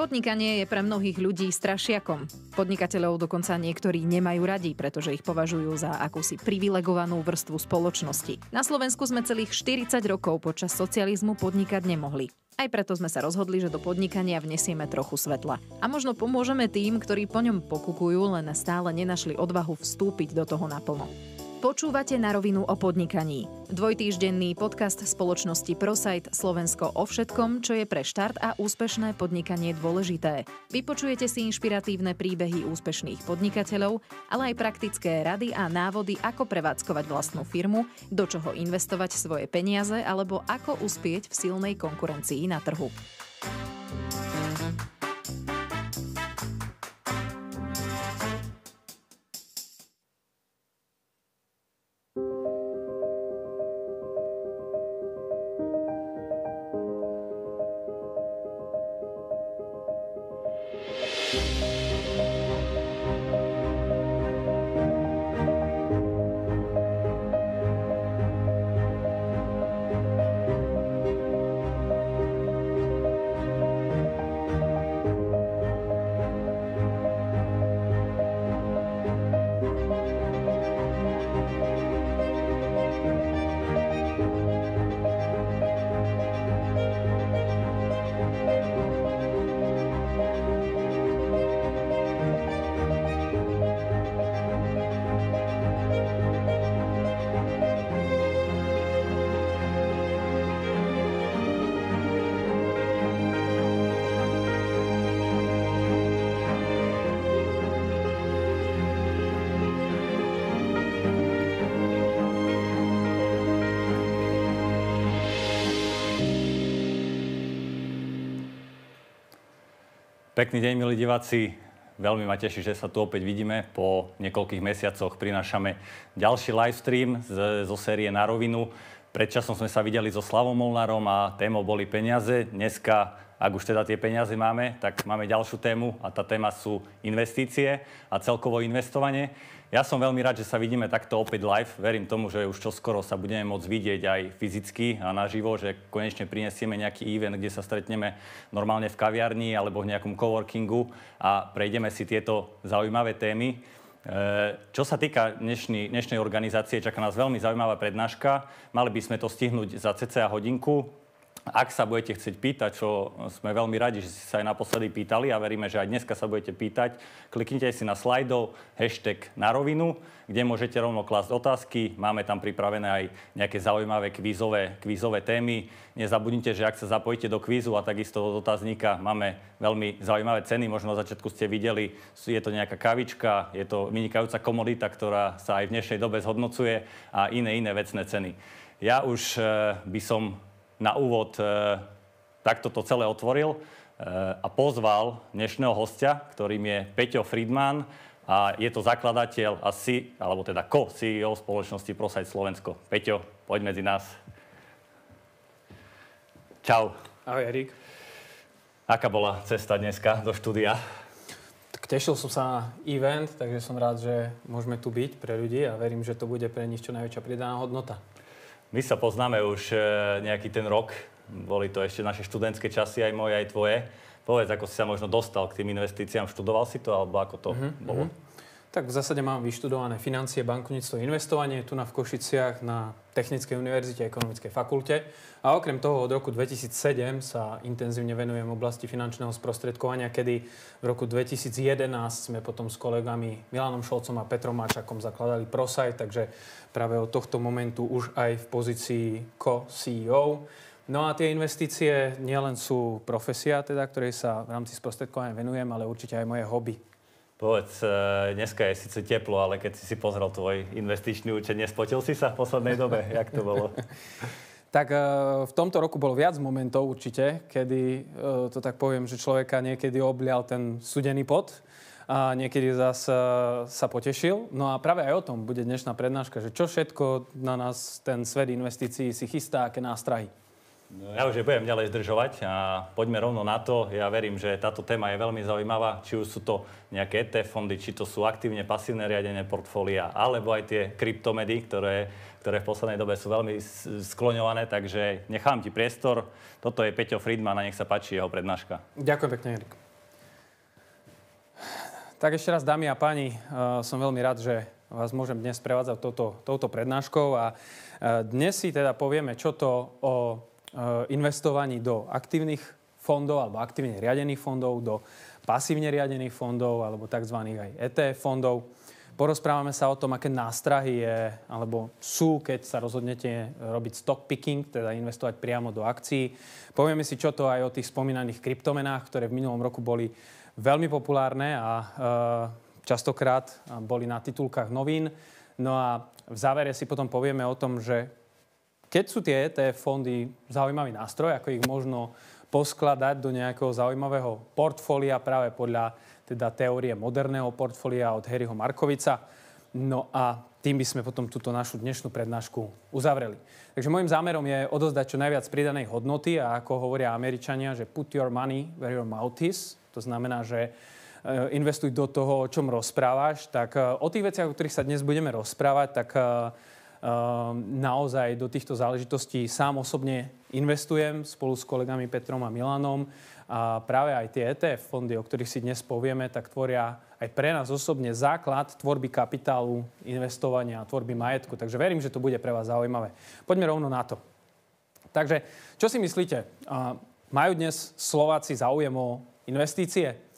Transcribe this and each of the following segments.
Podnikanie je pre mnohých ľudí strašiakom. Podnikateľov dokonca niektorí nemajú radi, pretože ich považujú za akúsi privilegovanú vrstvu spoločnosti. Na Slovensku sme celých 40 rokov počas socializmu podnikať nemohli. Aj preto sme sa rozhodli, že do podnikania vnesieme trochu svetla. A možno pomôžeme tým, ktorí po ňom pokukujú, len stále nenašli odvahu vstúpiť do toho naplno. Počúvate na rovinu o podnikaní. Dvojtýždenný podcast spoločnosti ProSite Slovensko o všetkom, čo je pre štart a úspešné podnikanie dôležité. Vypočujete si inšpiratívne príbehy úspešných podnikateľov, ale aj praktické rady a návody, ako prevádzkovať vlastnú firmu, do čoho investovať svoje peniaze alebo ako uspieť v silnej konkurencii na trhu. Pekný deň, milí diváci. Veľmi ma teší, že sa tu opäť vidíme. Po niekoľkých mesiacoch prinášame ďalší livestream z, zo série Na rovinu. Predčasom sme sa videli so Slavom Molnárom a témou boli peniaze. Dneska, ak už teda tie peniaze máme, tak máme ďalšiu tému a tá téma sú investície a celkovo investovanie. Ja som veľmi rád, že sa vidíme takto opäť live. Verím tomu, že už čoskoro sa budeme môcť vidieť aj fyzicky a naživo, že konečne prinesieme nejaký event, kde sa stretneme normálne v kaviarni alebo v nejakom coworkingu a prejdeme si tieto zaujímavé témy. E, čo sa týka dnešnej organizácie, čaká nás veľmi zaujímavá prednáška. Mali by sme to stihnúť za cca hodinku ak sa budete chcieť pýtať, čo sme veľmi radi, že ste sa aj naposledy pýtali a veríme, že aj dneska sa budete pýtať, kliknite si na slajdo hashtag na rovinu, kde môžete rovno klásť otázky. Máme tam pripravené aj nejaké zaujímavé kvízové, kvízové témy. Nezabudnite, že ak sa zapojíte do kvízu a takisto od otáznika máme veľmi zaujímavé ceny. Možno na začiatku ste videli, je to nejaká kavička, je to vynikajúca komodita, ktorá sa aj v dnešnej dobe zhodnocuje a iné, iné vecné ceny. Ja už eh, by som na úvod e, takto to celé otvoril e, a pozval dnešného hostia, ktorým je Peťo Friedman a je to zakladateľ a si, alebo teda co-CEO spoločnosti Prosajt Slovensko. Peťo, poď medzi nás. Čau. Ahoj, Erik. Aká bola cesta dneska do štúdia? Tak tešil som sa na event, takže som rád, že môžeme tu byť pre ľudí a verím, že to bude pre nich čo najväčšia pridaná hodnota. My sa poznáme už e, nejaký ten rok. Boli to ešte naše študentské časy, aj moje, aj tvoje. Povedz, ako si sa možno dostal k tým investíciám. Študoval si to, alebo ako to mm-hmm. bolo? Mm-hmm. Tak v zásade mám vyštudované financie, bankovníctvo, investovanie tu na v Košiciach na Technickej univerzite a ekonomickej fakulte. A okrem toho od roku 2007 sa intenzívne venujem oblasti finančného sprostredkovania, kedy v roku 2011 sme potom s kolegami Milanom Šolcom a Petrom Mačakom zakladali Prosaj, takže práve od tohto momentu už aj v pozícii co-CEO. No a tie investície nielen sú profesia, teda, ktorej sa v rámci sprostredkovania venujem, ale určite aj moje hobby. Povedz, e, dneska je síce teplo, ale keď si si pozrel tvoj investičný účet, nespotil si sa v poslednej dobe? Jak to bolo? tak e, v tomto roku bolo viac momentov určite, kedy, e, to tak poviem, že človeka niekedy oblial ten sudený pot a niekedy zase sa potešil. No a práve aj o tom bude dnešná prednáška, že čo všetko na nás ten svet investícií si chystá, aké nástrahy. No ja už budem ďalej zdržovať a poďme rovno na to. Ja verím, že táto téma je veľmi zaujímavá, či už sú to nejaké ETF fondy, či to sú aktívne pasívne riadenie portfólia, alebo aj tie kryptomedy, ktoré, ktoré v poslednej dobe sú veľmi skloňované, takže nechám ti priestor. Toto je Peťo Friedman a nech sa páči jeho prednáška. Ďakujem pekne, Erik. Tak ešte raz, dámy a páni, eh, som veľmi rád, že vás môžem dnes sprevádzať touto, touto prednáškou a eh, dnes si teda povieme, čo to o Eh, investovaní do aktívnych fondov alebo aktívne riadených fondov, do pasívne riadených fondov alebo tzv. aj ETF fondov. Porozprávame sa o tom, aké nástrahy je, alebo sú, keď sa rozhodnete robiť stock picking, teda investovať priamo do akcií. Povieme si, čo to aj o tých spomínaných kryptomenách, ktoré v minulom roku boli veľmi populárne a e, častokrát boli na titulkách novín. No a v závere si potom povieme o tom, že keď sú tie ETF fondy zaujímavý nástroj, ako ich možno poskladať do nejakého zaujímavého portfólia práve podľa teda teórie moderného portfólia od Harryho Markovica. No a tým by sme potom túto našu dnešnú prednášku uzavreli. Takže môjim zámerom je odozdať čo najviac pridanej hodnoty a ako hovoria Američania, že put your money where your mouth is. To znamená, že e, investuj do toho, o čom rozprávaš. Tak e, o tých veciach, o ktorých sa dnes budeme rozprávať, tak e, Ehm, naozaj do týchto záležitostí sám osobne investujem spolu s kolegami Petrom a Milanom. A práve aj tie ETF fondy, o ktorých si dnes povieme, tak tvoria aj pre nás osobne základ tvorby kapitálu, investovania a tvorby majetku. Takže verím, že to bude pre vás zaujímavé. Poďme rovno na to. Takže čo si myslíte? Majú dnes Slováci záujem o investície?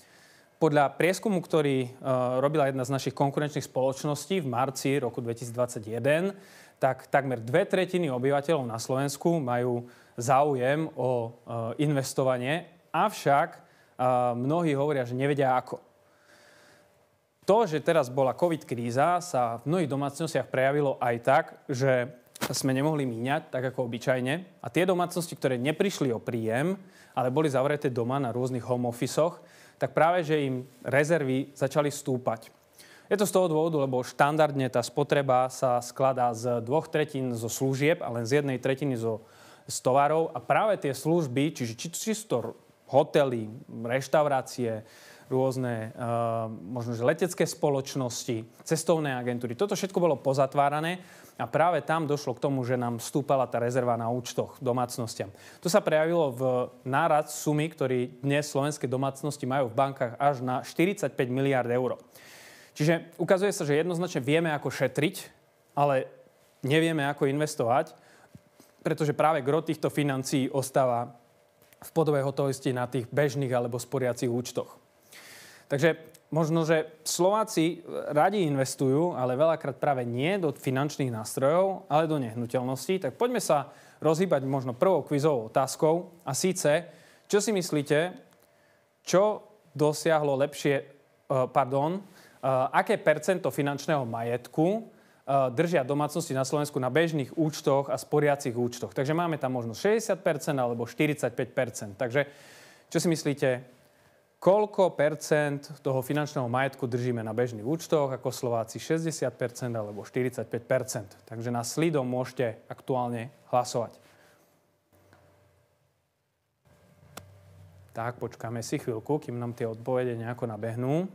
Podľa prieskumu, ktorý e, robila jedna z našich konkurenčných spoločností v marci roku 2021, tak takmer dve tretiny obyvateľov na Slovensku majú záujem o e, investovanie, avšak e, mnohí hovoria, že nevedia ako. To, že teraz bola COVID kríza, sa v mnohých domácnostiach prejavilo aj tak, že sme nemohli míňať, tak ako obyčajne. A tie domácnosti, ktoré neprišli o príjem, ale boli zavreté doma na rôznych home office tak práve, že im rezervy začali stúpať. Je to z toho dôvodu, lebo štandardne tá spotreba sa skladá z dvoch tretín zo služieb a len z jednej tretiny zo, z tovarov. A práve tie služby, čiže či, to hotely, reštaurácie, rôzne e, možno že letecké spoločnosti, cestovné agentúry. Toto všetko bolo pozatvárané a práve tam došlo k tomu, že nám stúpala tá rezerva na účtoch domácnostiam. To sa prejavilo v nárad sumy, ktorý dnes slovenské domácnosti majú v bankách až na 45 miliard eur. Čiže ukazuje sa, že jednoznačne vieme, ako šetriť, ale nevieme, ako investovať, pretože práve gro týchto financií ostáva v podobe hotovosti na tých bežných alebo sporiacich účtoch. Takže možno, že Slováci radi investujú, ale veľakrát práve nie do finančných nástrojov, ale do nehnuteľností. Tak poďme sa rozhýbať možno prvou kvizovou otázkou. A síce, čo si myslíte, čo dosiahlo lepšie, e, pardon, e, aké percento finančného majetku e, držia domácnosti na Slovensku na bežných účtoch a sporiacich účtoch. Takže máme tam možno 60% alebo 45%. Takže čo si myslíte, koľko percent toho finančného majetku držíme na bežných účtoch, ako Slováci 60 alebo 45 Takže na slidom môžete aktuálne hlasovať. Tak, počkáme si chvíľku, kým nám tie odpovede nejako nabehnú.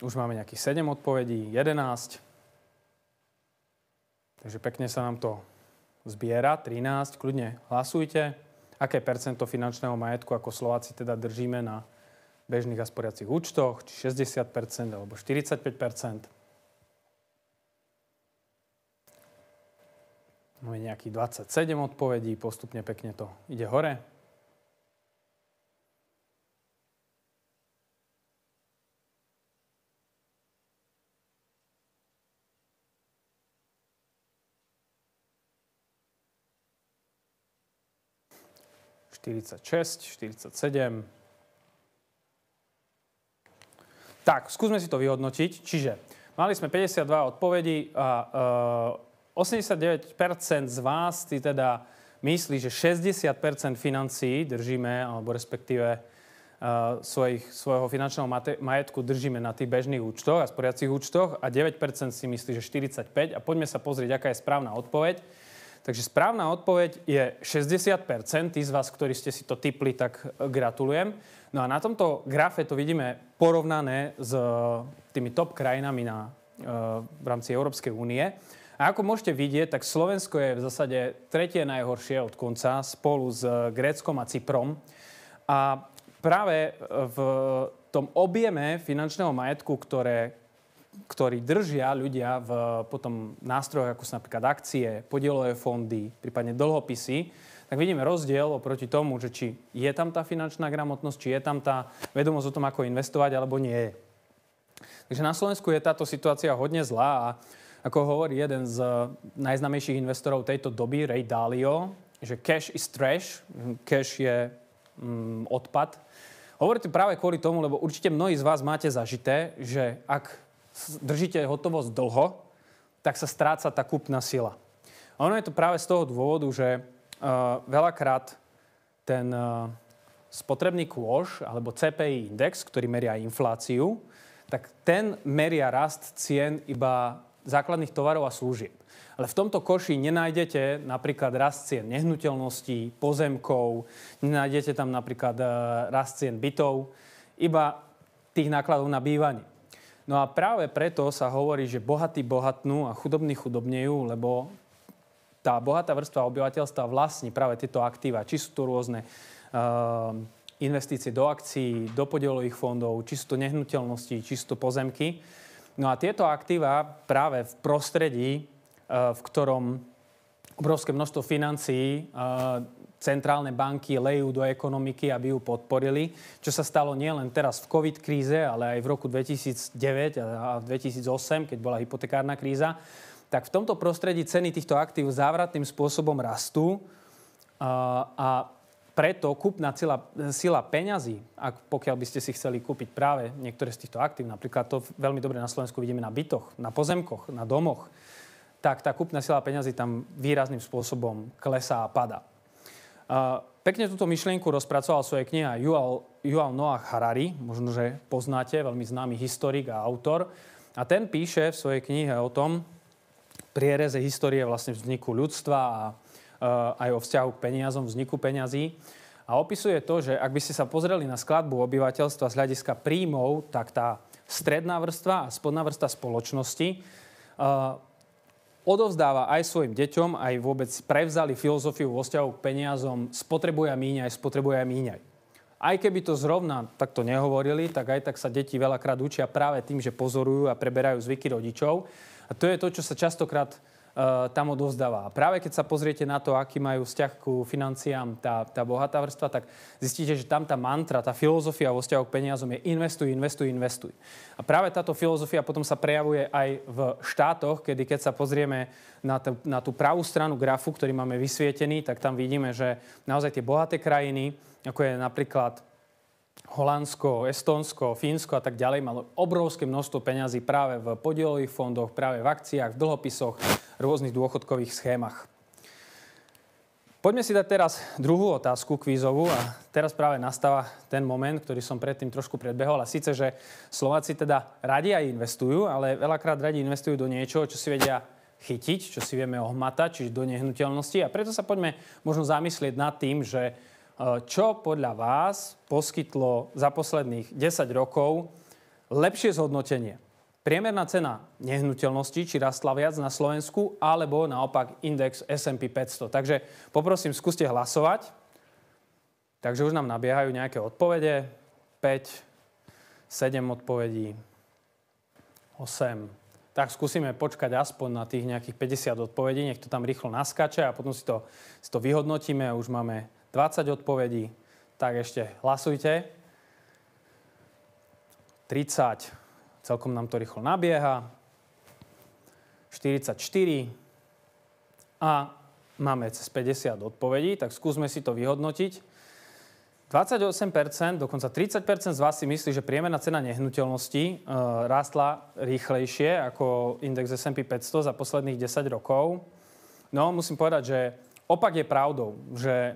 Už máme nejakých 7 odpovedí, 11. Takže pekne sa nám to zbiera, 13. Kľudne hlasujte aké percento finančného majetku ako Slováci teda držíme na bežných a sporiacich účtoch, či 60% alebo 45%. Máme no nejakých 27 odpovedí, postupne pekne to ide hore. 46, 47. Tak, skúsme si to vyhodnotiť. Čiže mali sme 52 odpovedí a e, 89% z vás si teda myslí, že 60% financií držíme, alebo respektíve e, svojich, svojho finančného majetku držíme na tých bežných účtoch a sporiacich účtoch a 9% si myslí, že 45. A poďme sa pozrieť, aká je správna odpoveď. Takže správna odpoveď je 60%. Tí z vás, ktorí ste si to typli, tak eh, gratulujem. No a na tomto grafe to vidíme porovnané s eh, tými top krajinami na, eh, v rámci Európskej únie. A ako môžete vidieť, tak Slovensko je v zásade tretie najhoršie od konca spolu s Gréckom a Cyprom. A práve v tom objeme finančného majetku, ktoré ktorý držia ľudia v potom nástrojoch, ako sú napríklad akcie, podielové fondy, prípadne dlhopisy, tak vidíme rozdiel oproti tomu, že či je tam tá finančná gramotnosť, či je tam tá vedomosť o tom, ako investovať, alebo nie je. Takže na Slovensku je táto situácia hodne zlá a ako hovorí jeden z najznamejších investorov tejto doby, Ray Dalio, že cash is trash, cash je mm, odpad. Hovorí to práve kvôli tomu, lebo určite mnohí z vás máte zažité, že ak držíte hotovosť dlho, tak sa stráca tá kúpna sila. A ono je to práve z toho dôvodu, že uh, veľakrát ten uh, spotrebný kôž alebo CPI index, ktorý meria infláciu, tak ten meria rast cien iba základných tovarov a služieb. Ale v tomto koši nenájdete napríklad rast cien nehnuteľností, pozemkov, nenájdete tam napríklad e, rast cien bytov, iba tých nákladov na bývanie. No a práve preto sa hovorí, že bohatí bohatnú a chudobní chudobnejú, lebo tá bohatá vrstva obyvateľstva vlastní práve tieto aktíva. Či sú to rôzne uh, investície do akcií, do podielových fondov, či sú to nehnuteľnosti, či sú to pozemky. No a tieto aktíva práve v prostredí, ehm, v ktorom obrovské množstvo financií ehm, centrálne banky lejú do ekonomiky, aby ju podporili, čo sa stalo nielen teraz v COVID kríze, ale aj v roku 2009 a 2008, keď bola hypotekárna kríza, tak v tomto prostredí ceny týchto aktív závratným spôsobom rastú a preto kúpna sila, sila peňazí, ak, pokiaľ by ste si chceli kúpiť práve niektoré z týchto aktív, napríklad to veľmi dobre na Slovensku vidíme na bytoch, na pozemkoch, na domoch, tak tá kúpna sila peňazí tam výrazným spôsobom klesá a pada. Pekne túto myšlienku rozpracoval svoje kniha Yuval, Yuval Noah Harari, možno, že poznáte, veľmi známy historik a autor. A ten píše v svojej knihe o tom priereze histórie vlastne vzniku ľudstva a e, aj o vzťahu k peniazom, vzniku peňazí. A opisuje to, že ak by ste sa pozreli na skladbu obyvateľstva z hľadiska príjmov, tak tá stredná vrstva a spodná vrstva spoločnosti e, odovzdáva aj svojim deťom, aj vôbec prevzali filozofiu vo vzťahu k peniazom spotrebuje a míňaj, spotrebuje a míňaj. Aj keby to zrovna takto nehovorili, tak aj tak sa deti veľakrát učia práve tým, že pozorujú a preberajú zvyky rodičov. A to je to, čo sa častokrát Eh, tam odovzdáva. A práve keď sa pozriete na to, aký majú vzťah ku financiám tá, tá bohatá vrstva, tak zistíte, že tam tá mantra, tá filozofia vo vzťahu k peniazom je investuj, investuj, investuj. A práve táto filozofia potom sa prejavuje aj v štátoch, kedy keď sa pozrieme na, t- na tú pravú stranu grafu, ktorý máme vysvietený, tak tam vidíme, že naozaj tie bohaté krajiny, ako je napríklad Holandsko, Estonsko, Fínsko a tak ďalej malo obrovské množstvo peňazí práve v podielových fondoch, práve v akciách, v dlhopisoch, v rôznych dôchodkových schémach. Poďme si dať teraz druhú otázku kvízovú a teraz práve nastáva ten moment, ktorý som predtým trošku predbehol a síce, že Slováci teda radi aj investujú, ale veľakrát radi investujú do niečoho, čo si vedia chytiť, čo si vieme ohmatať, čiže do nehnuteľnosti a preto sa poďme možno zamyslieť nad tým, že Eh, čo podľa vás poskytlo za posledných 10 rokov lepšie zhodnotenie? Priemerná cena nehnuteľnosti, či rastla viac na Slovensku, alebo naopak index S&P 500. Takže poprosím, skúste hlasovať. Takže už nám nabiehajú nejaké odpovede. 5, 7 odpovedí, 8. Tak skúsime počkať aspoň na tých nejakých 50 odpovedí, nech to tam rýchlo naskače a potom si to, si to vyhodnotíme. Už máme 20 odpovedí, tak ešte hlasujte. 30, celkom nám to rýchlo nabieha. 44 a máme cez 50 odpovedí, tak skúsme si to vyhodnotiť. 28%, dokonca 30% z vás si myslí, že priemerná cena nehnuteľnosti e, rástla rýchlejšie ako index S&P 500 za posledných 10 rokov. No, musím povedať, že Opak je pravdou, že e,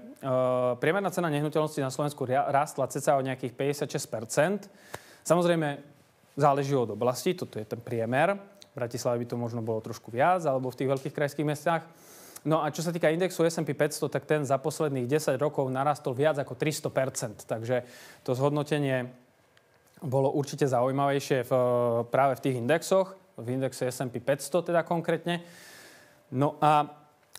priemerná cena nehnuteľnosti na Slovensku rástla ceca o nejakých 56 Samozrejme, záleží od oblasti, toto je ten priemer. V Bratislave by to možno bolo trošku viac, alebo v tých veľkých krajských mestách. No a čo sa týka indexu S&P 500, tak ten za posledných 10 rokov narastol viac ako 300 Takže to zhodnotenie bolo určite zaujímavejšie v, práve v tých indexoch, v indexe S&P 500 teda konkrétne. No a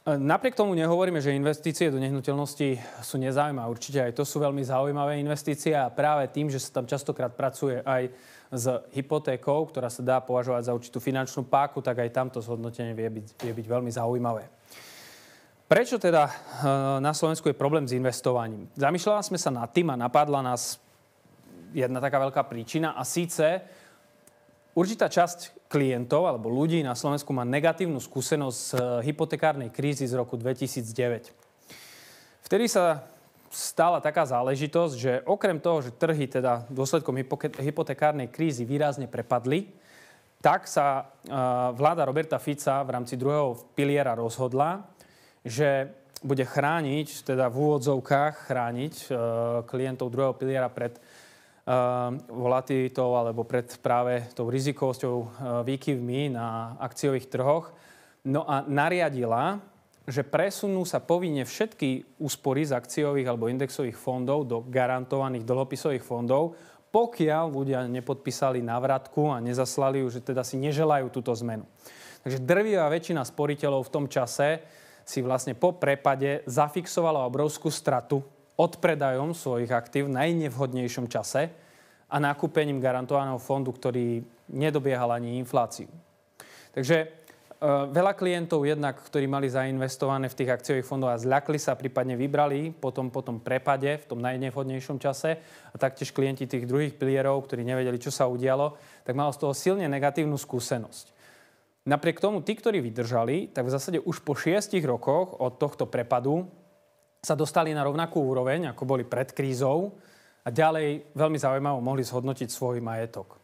E, napriek tomu nehovoríme, že investície do nehnuteľnosti sú nezaujímavé. Určite aj to sú veľmi zaujímavé investície a práve tým, že sa tam častokrát pracuje aj s hypotékou, ktorá sa dá považovať za určitú finančnú páku, tak aj tamto zhodnotenie vie byť, vie byť veľmi zaujímavé. Prečo teda e, na Slovensku je problém s investovaním? Zamýšľali sme sa nad tým a napadla nás jedna taká veľká príčina a síce určitá časť klientov alebo ľudí na Slovensku má negatívnu skúsenosť z eh, hypotekárnej krízy z roku 2009. Vtedy sa stala taká záležitosť, že okrem toho, že trhy teda dôsledkom hypotekárnej krízy výrazne prepadli, tak sa eh, vláda Roberta Fica v rámci druhého piliera rozhodla, že bude chrániť, teda v úvodzovkách chrániť eh, klientov druhého piliera pred Ehm, volatilitou alebo pred práve tou rizikovosťou eh, výkyvmi na akciových trhoch. No a nariadila, že presunú sa povinne všetky úspory z akciových alebo indexových fondov do garantovaných dlhopisových fondov, pokiaľ ľudia nepodpísali návratku a nezaslali ju, že teda si neželajú túto zmenu. Takže drvivá väčšina sporiteľov v tom čase si vlastne po prepade zafixovala obrovskú stratu odpredajom svojich aktív v najnevhodnejšom čase a nakúpením garantovaného fondu, ktorý nedobiehal ani infláciu. Takže e, veľa klientov jednak, ktorí mali zainvestované v tých akciových fondoch a zľakli sa, prípadne vybrali potom po tom prepade v tom najnevhodnejšom čase a taktiež klienti tých druhých pilierov, ktorí nevedeli, čo sa udialo, tak malo z toho silne negatívnu skúsenosť. Napriek tomu, tí, ktorí vydržali, tak v zásade už po šiestich rokoch od tohto prepadu sa dostali na rovnakú úroveň, ako boli pred krízou a ďalej veľmi zaujímavo mohli zhodnotiť svoj majetok.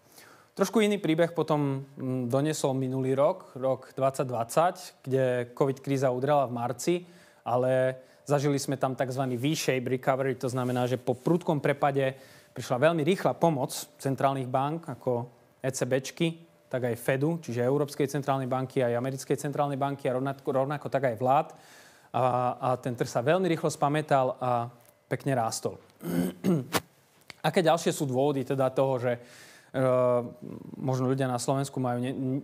Trošku iný príbeh potom mm, donesol minulý rok, rok 2020, kde COVID kríza udrela v marci, ale zažili sme tam tzv. V-shape recovery, to znamená, že po prudkom prepade prišla veľmi rýchla pomoc centrálnych bank ako ECBčky, tak aj Fedu, čiže Európskej centrálnej banky aj Americkej centrálnej banky a rovnako, rovnako tak aj vlád a, a ten trh sa veľmi rýchlo spametal a pekne rástol. Aké ďalšie sú dôvody teda toho, že e, možno ľudia na Slovensku majú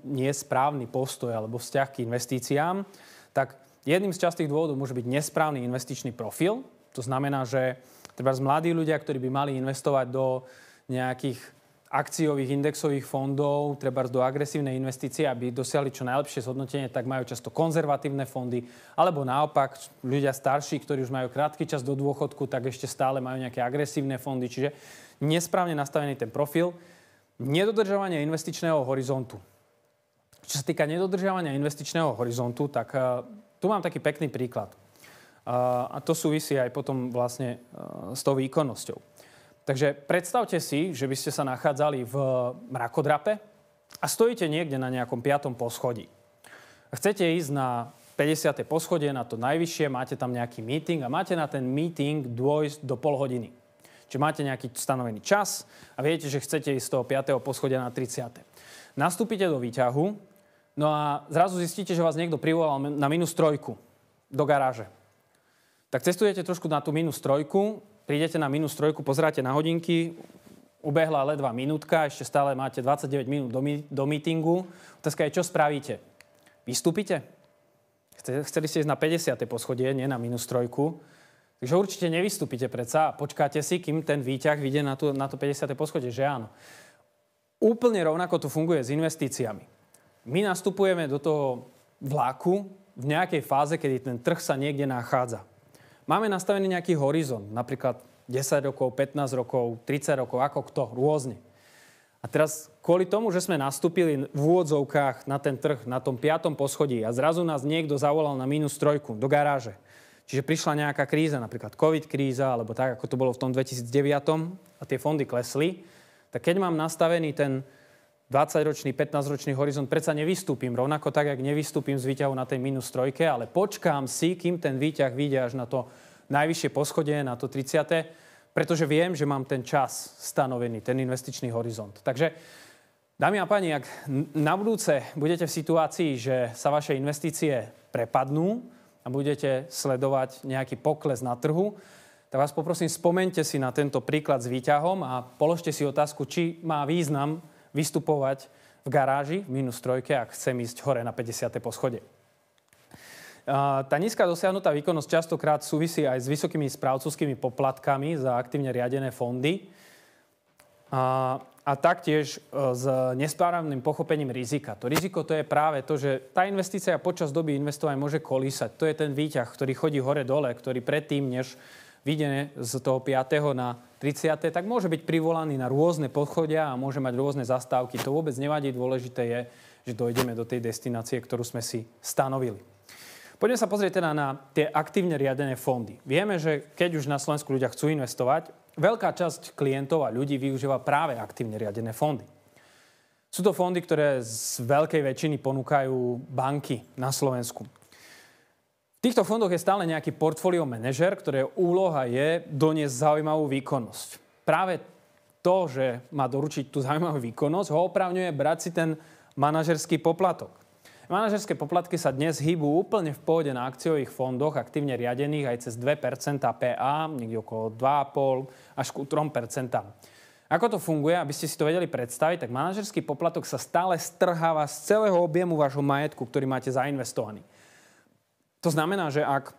nesprávny postoj alebo vzťah k investíciám? Tak jedným z častých dôvodov môže byť nesprávny investičný profil. To znamená, že treba mladí ľudia, ktorí by mali investovať do nejakých akciových indexových fondov, treba do agresívnej investície, aby dosiahli čo najlepšie zhodnotenie, tak majú často konzervatívne fondy. Alebo naopak, ľudia starší, ktorí už majú krátky čas do dôchodku, tak ešte stále majú nejaké agresívne fondy. Čiže nesprávne nastavený ten profil. Nedodržovanie investičného horizontu. Čo sa týka nedodržiavania investičného horizontu, tak e, tu mám taký pekný príklad. E, a to súvisí aj potom vlastne e, s tou výkonnosťou. Takže predstavte si, že by ste sa nachádzali v eh, mrakodrape a stojíte niekde na nejakom piatom poschodí. Chcete ísť na 50. poschodie, na to najvyššie, máte tam nejaký meeting a máte na ten meeting dôjsť do pol hodiny. Čiže máte nejaký stanovený čas a viete, že chcete ísť z toho 5. poschodia na 30. Nastúpite do výťahu, no a zrazu zistíte, že vás niekto privolal na minus trojku do garáže. Tak cestujete trošku na tú minus trojku prídete na minus trojku, pozráte na hodinky, ubehla ledva minútka, ešte stále máte 29 minút do, mi- do mítingu. Otázka je, čo spravíte? Vystúpite? Chceli ste ísť na 50. poschodie, nie na minus trojku. Takže určite nevystúpite predsa a počkáte si, kým ten výťah vyjde na, na to 50. poschodie, že áno. Úplne rovnako to funguje s investíciami. My nastupujeme do toho vláku v nejakej fáze, kedy ten trh sa niekde nachádza. Máme nastavený nejaký horizont, napríklad 10 rokov, 15 rokov, 30 rokov, ako kto, rôzne. A teraz kvôli tomu, že sme nastúpili v úvodzovkách na ten trh, na tom piatom poschodí a zrazu nás niekto zavolal na minus trojku do garáže, čiže prišla nejaká kríza, napríklad COVID kríza, alebo tak, ako to bolo v tom 2009 a tie fondy klesli, tak keď mám nastavený ten, 20-ročný, 15-ročný horizont, predsa nevystúpim. Rovnako tak, ak nevystúpim z výťahu na tej minus trojke, ale počkám si, kým ten výťah vyjde až na to najvyššie poschodie, na to 30. Pretože viem, že mám ten čas stanovený, ten investičný horizont. Takže, dámy a páni, ak na budúce budete v situácii, že sa vaše investície prepadnú a budete sledovať nejaký pokles na trhu, tak vás poprosím, spomente si na tento príklad s výťahom a položte si otázku, či má význam vystupovať v garáži v minus trojke, ak chcem ísť hore na 50. poschode. Tá nízka dosiahnutá výkonnosť častokrát súvisí aj s vysokými správcovskými poplatkami za aktívne riadené fondy a, a taktiež e, s nesprávnym pochopením rizika. To riziko to je práve to, že tá investícia počas doby investovania môže kolísať. To je ten výťah, ktorý chodí hore-dole, ktorý predtým, než vyjde z toho 5. na 30., tak môže byť privolaný na rôzne pochodia a môže mať rôzne zastávky. To vôbec nevadí, dôležité je, že dojdeme do tej destinácie, ktorú sme si stanovili. Poďme sa pozrieť teda na tie aktívne riadené fondy. Vieme, že keď už na Slovensku ľudia chcú investovať, veľká časť klientov a ľudí využíva práve aktívne riadené fondy. Sú to fondy, ktoré z veľkej väčšiny ponúkajú banky na Slovensku. V týchto fondoch je stále nejaký portfólio manažer, ktorého úloha je doniesť zaujímavú výkonnosť. Práve to, že má doručiť tú zaujímavú výkonnosť, ho opravňuje brať si ten manažerský poplatok. Manažerské poplatky sa dnes hýbu úplne v pôde na akciových fondoch, aktívne riadených aj cez 2% PA, niekde okolo 2,5 až ku 3%. Ako to funguje, aby ste si to vedeli predstaviť, tak manažerský poplatok sa stále strháva z celého objemu vášho majetku, ktorý máte zainvestovaný. To znamená, že ak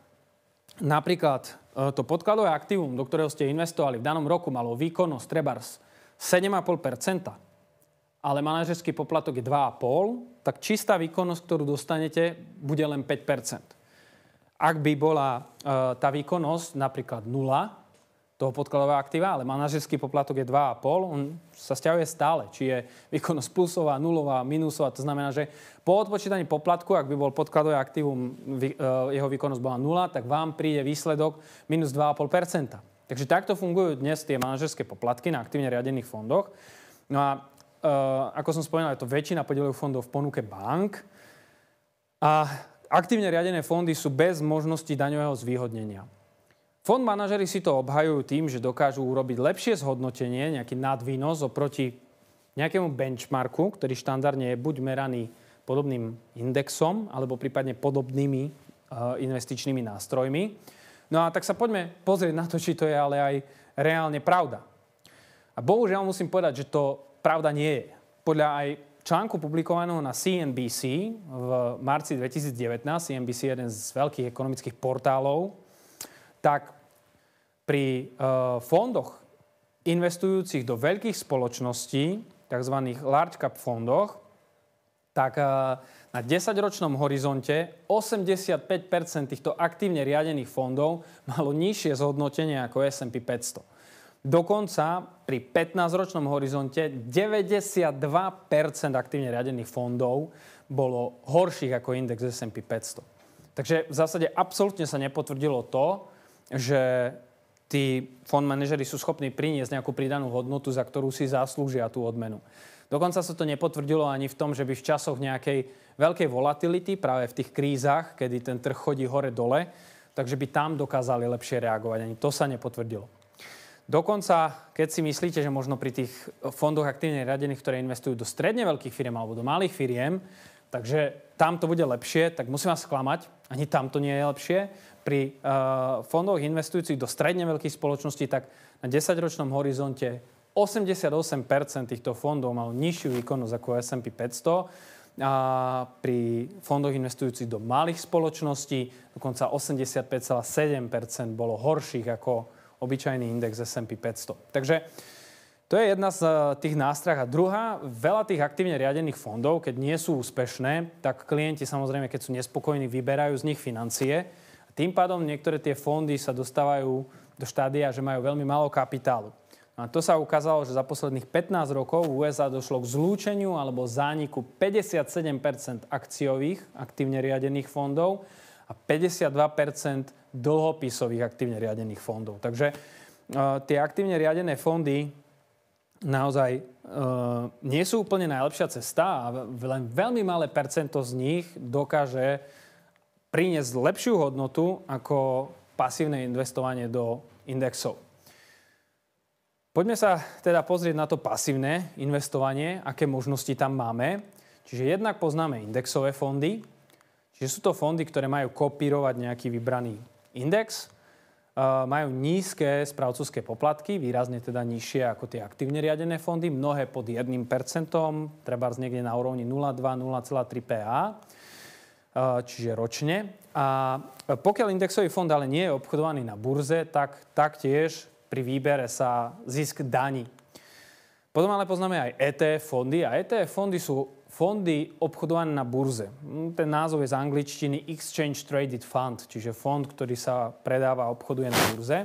napríklad e, to podkladové aktívum, do ktorého ste investovali v danom roku, malo výkonnosť trebárs 7,5%, ale manažerský poplatok je 2,5%, tak čistá výkonnosť, ktorú dostanete, bude len 5%. Ak by bola e, tá výkonnosť napríklad 0, toho podkladového aktíva, ale manažerský poplatok je 2,5, on sa stiahuje stále, či je výkonnosť plusová, nulová, minusová, to znamená, že po odpočítaní poplatku, ak by bol podkladové aktívum, e, jeho výkonnosť bola 0, tak vám príde výsledok minus 2,5 Takže takto fungujú dnes tie manažerské poplatky na aktívne riadených fondoch. No a e, ako som spomínal, je to väčšina podielových fondov v ponuke bank. A aktívne riadené fondy sú bez možnosti daňového zvýhodnenia. Fond manažery si to obhajujú tým, že dokážu urobiť lepšie zhodnotenie, nejaký nadvýnos oproti nejakému benchmarku, ktorý štandardne je buď meraný podobným indexom alebo prípadne podobnými e, investičnými nástrojmi. No a tak sa poďme pozrieť na to, či to je ale aj reálne pravda. A bohužiaľ musím povedať, že to pravda nie je. Podľa aj článku publikovaného na CNBC v marci 2019, CNBC je jeden z veľkých ekonomických portálov tak pri e, fondoch investujúcich do veľkých spoločností, tzv. large cap fondoch, tak e, na 10-ročnom horizonte 85 týchto aktívne riadených fondov malo nižšie zhodnotenie ako S&P 500. Dokonca pri 15-ročnom horizonte 92 aktívne riadených fondov bolo horších ako index S&P 500. Takže v zásade absolútne sa nepotvrdilo to, že tí fond manažery sú schopní priniesť nejakú pridanú hodnotu, za ktorú si zaslúžia tú odmenu. Dokonca sa to nepotvrdilo ani v tom, že by v časoch nejakej veľkej volatility, práve v tých krízach, kedy ten trh chodí hore-dole, takže by tam dokázali lepšie reagovať. Ani to sa nepotvrdilo. Dokonca, keď si myslíte, že možno pri tých fondoch aktívne riadených, ktoré investujú do stredne veľkých firiem alebo do malých firiem, takže tam to bude lepšie, tak musím vás sklamať, ani tam to nie je lepšie pri uh, fondoch investujúcich do stredne veľkých spoločností, tak na 10-ročnom horizonte 88% týchto fondov malo nižšiu výkonnosť ako S&P 500. A pri fondoch investujúcich do malých spoločností dokonca 85,7% bolo horších ako obyčajný index S&P 500. Takže to je jedna z eh, tých nástrah. A druhá, veľa tých aktívne riadených fondov, keď nie sú úspešné, tak klienti samozrejme, keď sú nespokojní, vyberajú z nich financie tým pádom niektoré tie fondy sa dostávajú do štádia, že majú veľmi málo kapitálu. No a to sa ukázalo, že za posledných 15 rokov v USA došlo k zlúčeniu alebo zániku 57 akciových aktívne riadených fondov a 52 dlhopisových aktívne riadených fondov. Takže e, tie aktívne riadené fondy naozaj e, nie sú úplne najlepšia cesta a len veľmi malé percento z nich dokáže priniesť lepšiu hodnotu ako pasívne investovanie do indexov. Poďme sa teda pozrieť na to pasívne investovanie, aké možnosti tam máme. Čiže jednak poznáme indexové fondy, čiže sú to fondy, ktoré majú kopírovať nejaký vybraný index, e, majú nízke správcovské poplatky, výrazne teda nižšie ako tie aktívne riadené fondy, mnohé pod 1%, treba z niekde na úrovni 0,2-0,3 PA. Eh, čiže ročne. A eh, pokiaľ indexový fond ale nie je obchodovaný na burze, tak taktiež pri výbere sa zisk daní. Potom ale poznáme aj ETF fondy a ETF fondy sú fondy obchodované na burze. Hm, ten názov je z angličtiny Exchange Traded Fund, čiže fond, ktorý sa predáva a obchoduje na burze.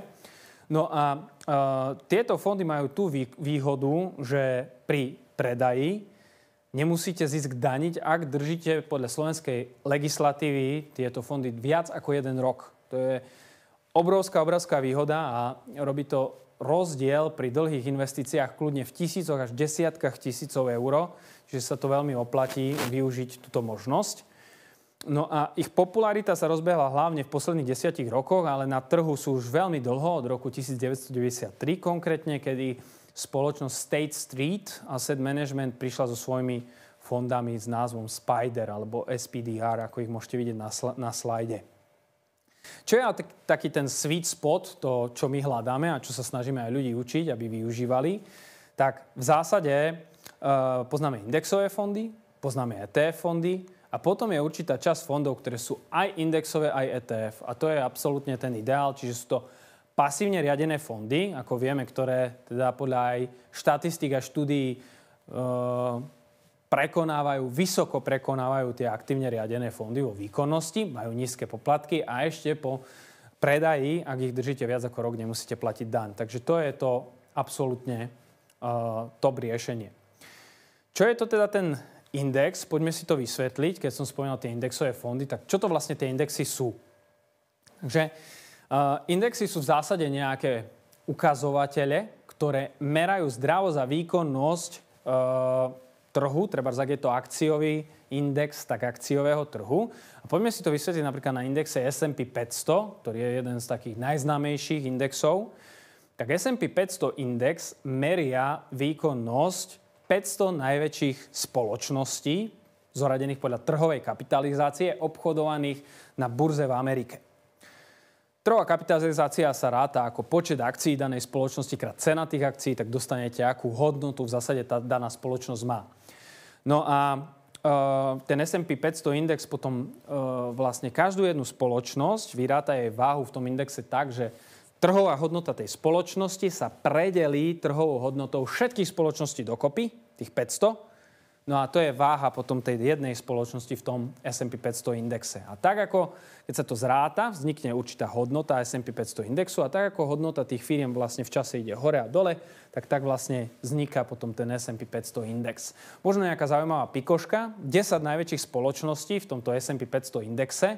No a eh, tieto fondy majú tú výhodu, že pri predaji nemusíte zisk daniť, ak držíte podľa slovenskej legislatívy tieto fondy viac ako jeden rok. To je obrovská, obrovská výhoda a robí to rozdiel pri dlhých investíciách kľudne v tisícoch až desiatkách tisícov eur, že sa to veľmi oplatí využiť túto možnosť. No a ich popularita sa rozbehla hlavne v posledných desiatich rokoch, ale na trhu sú už veľmi dlho, od roku 1993 konkrétne, kedy spoločnosť State Street Asset Management prišla so svojimi fondami s názvom SPIDER alebo SPDR, ako ich môžete vidieť na, sl- na slajde. Čo je taký ten sweet spot, to, čo my hľadáme a čo sa snažíme aj ľudí učiť, aby využívali, tak v zásade e, poznáme indexové fondy, poznáme ETF fondy a potom je určitá časť fondov, ktoré sú aj indexové, aj ETF. A to je absolútne ten ideál, čiže sú to pasívne riadené fondy, ako vieme, ktoré teda podľa aj štatistik a štúdií e, prekonávajú, vysoko prekonávajú tie aktívne riadené fondy vo výkonnosti, majú nízke poplatky a ešte po predaji, ak ich držíte viac ako rok, nemusíte platiť daň. Takže to je to absolútne e, top riešenie. Čo je to teda ten index? Poďme si to vysvetliť. Keď som spomínal tie indexové fondy, tak čo to vlastne tie indexy sú? Takže Eh, indexy sú v zásade nejaké ukazovatele, ktoré merajú zdravo za výkonnosť eh, trhu, treba ak je to akciový index, tak akciového trhu. A poďme si to vysvetliť napríklad na indexe S&P 500, ktorý je jeden z takých najznámejších indexov. Tak S&P 500 index meria výkonnosť 500 najväčších spoločností, zoradených podľa trhovej kapitalizácie, obchodovaných na burze v Amerike. Trhová kapitalizácia sa ráta ako počet akcií danej spoločnosti krát cena tých akcií, tak dostanete, akú hodnotu v zásade tá daná spoločnosť má. No a e, ten S&P 500 index potom e, vlastne každú jednu spoločnosť vyráta jej váhu v tom indexe tak, že trhová hodnota tej spoločnosti sa predelí trhovou hodnotou všetkých spoločností dokopy, tých 500, No a to je váha potom tej jednej spoločnosti v tom S&P 500 indexe. A tak ako, keď sa to zráta, vznikne určitá hodnota S&P 500 indexu a tak ako hodnota tých firiem vlastne v čase ide hore a dole, tak tak vlastne vzniká potom ten S&P 500 index. Možno nejaká zaujímavá pikoška. 10 najväčších spoločností v tomto S&P 500 indexe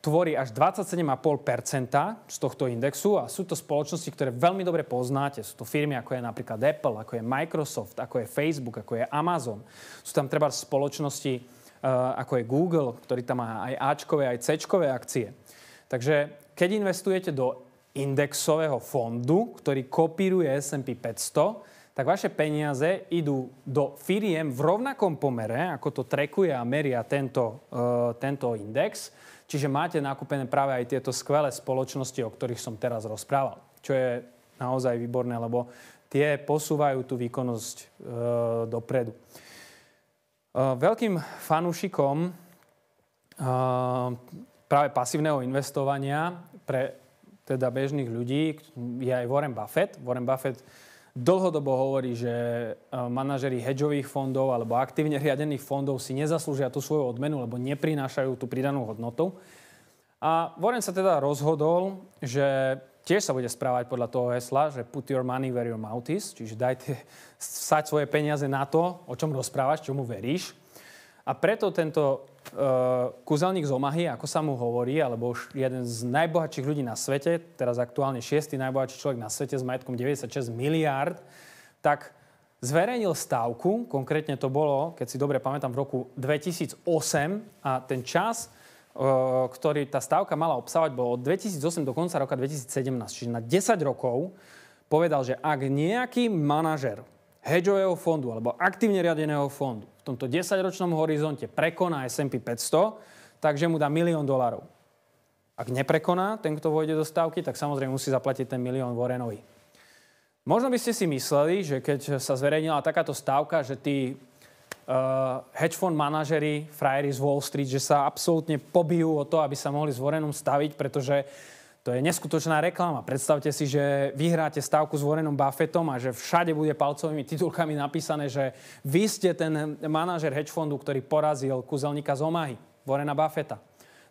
tvorí až 27,5 z tohto indexu a sú to spoločnosti, ktoré veľmi dobre poznáte. Sú to firmy ako je napríklad Apple, ako je Microsoft, ako je Facebook, ako je Amazon. Sú tam treba spoločnosti eh, ako je Google, ktorý tam má aj Ačkové, aj Cčkové akcie. Takže keď investujete do indexového fondu, ktorý kopíruje S&P 500, tak vaše peniaze idú do firiem v rovnakom pomere, ako to trekuje a meria tento, uh, tento index Čiže máte nakúpené práve aj tieto skvelé spoločnosti, o ktorých som teraz rozprával. Čo je naozaj výborné, lebo tie posúvajú tú výkonnosť e, dopredu. E, veľkým fanúšikom e, práve pasívneho investovania pre teda bežných ľudí je aj Warren Buffett. Warren Buffett dlhodobo hovorí, že eh, manažeri hedžových fondov alebo aktívne riadených fondov si nezaslúžia tú svoju odmenu, lebo neprinášajú tú pridanú hodnotu. A Warren sa teda rozhodol, že tiež sa bude správať podľa toho hesla, že put your money where your mouth is, čiže dajte, sať svoje peniaze na to, o čom rozprávaš, čomu veríš. A preto tento Eh, kúzelník z Omahy, ako sa mu hovorí, alebo už jeden z najbohatších ľudí na svete, teraz aktuálne šiestý najbohatší človek na svete s majetkom 96 miliárd, tak zverejnil stavku, konkrétne to bolo, keď si dobre pamätám, v roku 2008 a ten čas, eh, ktorý tá stavka mala obsávať, bol od 2008 do konca roka 2017, čiže na 10 rokov, povedal, že ak nejaký manažer hedžového fondu alebo aktívne riadeného fondu v tomto 10-ročnom horizonte prekoná S&P 500, takže mu dá milión dolarov. Ak neprekoná ten, kto vojde do stávky, tak samozrejme musí zaplatiť ten milión Warrenovi. Možno by ste si mysleli, že keď sa zverejnila takáto stávka, že tí uh, hedge fund manažeri, frajeri z Wall Street, že sa absolútne pobijú o to, aby sa mohli s Warrenom staviť, pretože uh, to je neskutočná reklama. Predstavte si, že vyhráte stavku s Warrenom Buffettom a že všade bude palcovými titulkami napísané, že vy ste ten manažer hedge fondu, ktorý porazil kúzelníka z Omahy, Warrena Buffetta,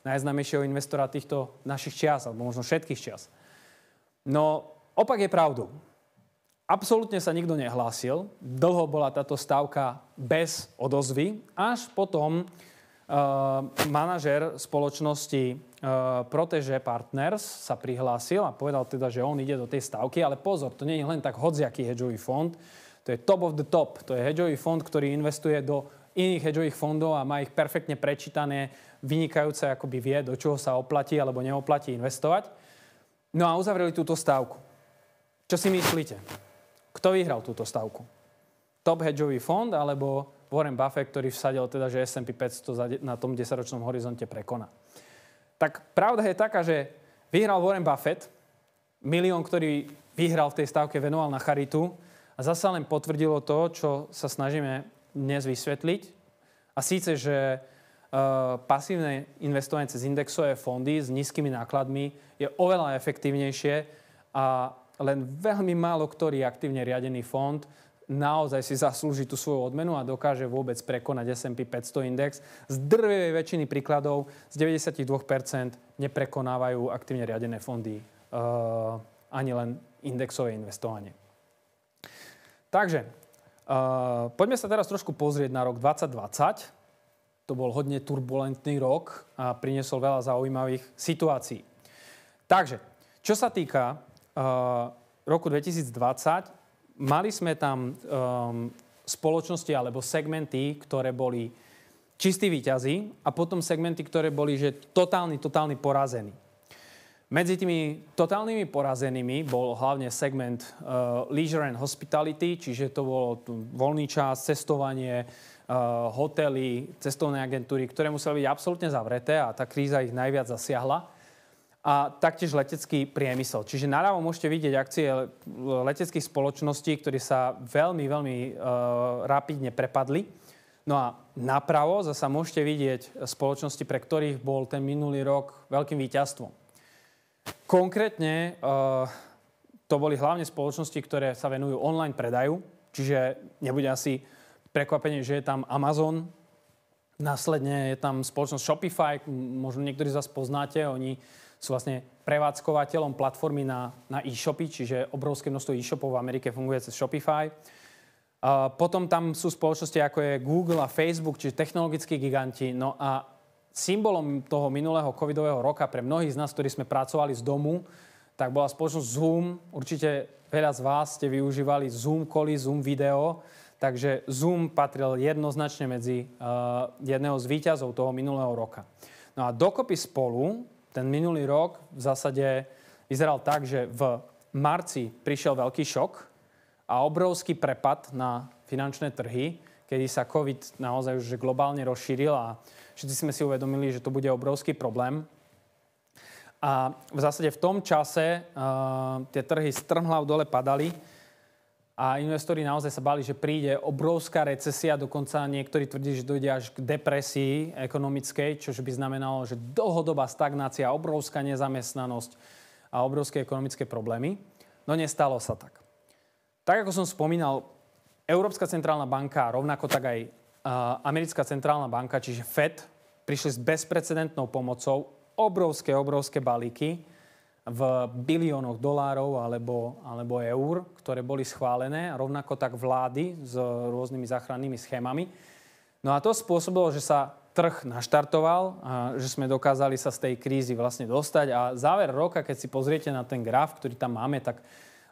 najznamejšieho investora týchto našich čias, alebo možno všetkých čias. No, opak je pravdou. Absolútne sa nikto nehlásil. Dlho bola táto stavka bez odozvy, až potom uh, manažer spoločnosti Eh, proteže Partners sa prihlásil a povedal teda, že on ide do tej stavky, ale pozor, to nie je len tak hodziaký hedžový fond, to je top of the top, to je hedžový fond, ktorý investuje do iných hedžových fondov a má ich perfektne prečítané, vynikajúce, akoby vie, do čoho sa oplatí alebo neoplatí investovať. No a uzavreli túto stavku. Čo si myslíte? Kto vyhral túto stavku? Top hedžový fond alebo Warren Buffett, ktorý vsadil teda, že S&P 500 na tom 10-ročnom horizonte prekoná tak pravda je taká, že vyhral Warren Buffett, milión, ktorý vyhral v tej stávke, venoval na charitu a zase len potvrdilo to, čo sa snažíme dnes vysvetliť. A síce, že e, pasívne investovanie cez indexové fondy s nízkymi nákladmi je oveľa efektívnejšie a len veľmi málo ktorý aktívne riadený fond naozaj si zaslúži tú svoju odmenu a dokáže vôbec prekonať S&P 500 index. Z drvej väčšiny príkladov z 92% neprekonávajú aktívne riadené fondy uh, ani len indexové investovanie. Takže, uh, poďme sa teraz trošku pozrieť na rok 2020. To bol hodne turbulentný rok a priniesol veľa zaujímavých situácií. Takže, čo sa týka uh, roku 2020, mali sme tam um, spoločnosti alebo segmenty, ktoré boli čistí výťazí a potom segmenty, ktoré boli že totálny, totálny porazení. Medzi tými totálnymi porazenými bol hlavne segment uh, leisure and hospitality, čiže to bolo voľný čas, cestovanie, uh, hotely, cestovné agentúry, ktoré museli byť absolútne zavreté a tá kríza ich najviac zasiahla a taktiež letecký priemysel. Čiže naravo môžete vidieť akcie leteckých spoločností, ktoré sa veľmi, veľmi e, rapidne prepadli. No a napravo zasa môžete vidieť spoločnosti, pre ktorých bol ten minulý rok veľkým víťazstvom. Konkrétne e, to boli hlavne spoločnosti, ktoré sa venujú online predaju, čiže nebude asi prekvapenie, že je tam Amazon, následne je tam spoločnosť Shopify, možno niektorí z vás poznáte, oni sú vlastne prevádzkovateľom platformy na, na e-shopy, čiže obrovské množstvo e-shopov v Amerike funguje cez Shopify. Uh, potom tam sú spoločnosti ako je Google a Facebook, čiže technologickí giganti. No a symbolom toho minulého covidového roka pre mnohých z nás, ktorí sme pracovali z domu, tak bola spoločnosť Zoom. Určite veľa z vás ste využívali Zoom koli, Zoom video. Takže Zoom patril jednoznačne medzi uh, jedného z výťazov toho minulého roka. No a dokopy spolu ten minulý rok v zásade vyzeral tak, že v marci prišiel veľký šok a obrovský prepad na finančné trhy, kedy sa COVID naozaj už globálne rozšíril a všetci sme si uvedomili, že to bude obrovský problém. A v zásade v tom čase uh, tie trhy strmhľav dole padali a investori naozaj sa báli, že príde obrovská recesia, dokonca niektorí tvrdí, že dojde až k depresii ekonomickej, čo by znamenalo, že dlhodobá stagnácia, obrovská nezamestnanosť a obrovské ekonomické problémy. No nestalo sa tak. Tak ako som spomínal, Európska centrálna banka, rovnako tak aj uh, Americká centrálna banka, čiže FED, prišli s bezprecedentnou pomocou, obrovské, obrovské balíky, v biliónoch dolárov alebo, alebo eur, ktoré boli schválené, rovnako tak vlády s rôznymi záchrannými schémami. No a to spôsobilo, že sa trh naštartoval, a že sme dokázali sa z tej krízy vlastne dostať a záver roka, keď si pozriete na ten graf, ktorý tam máme, tak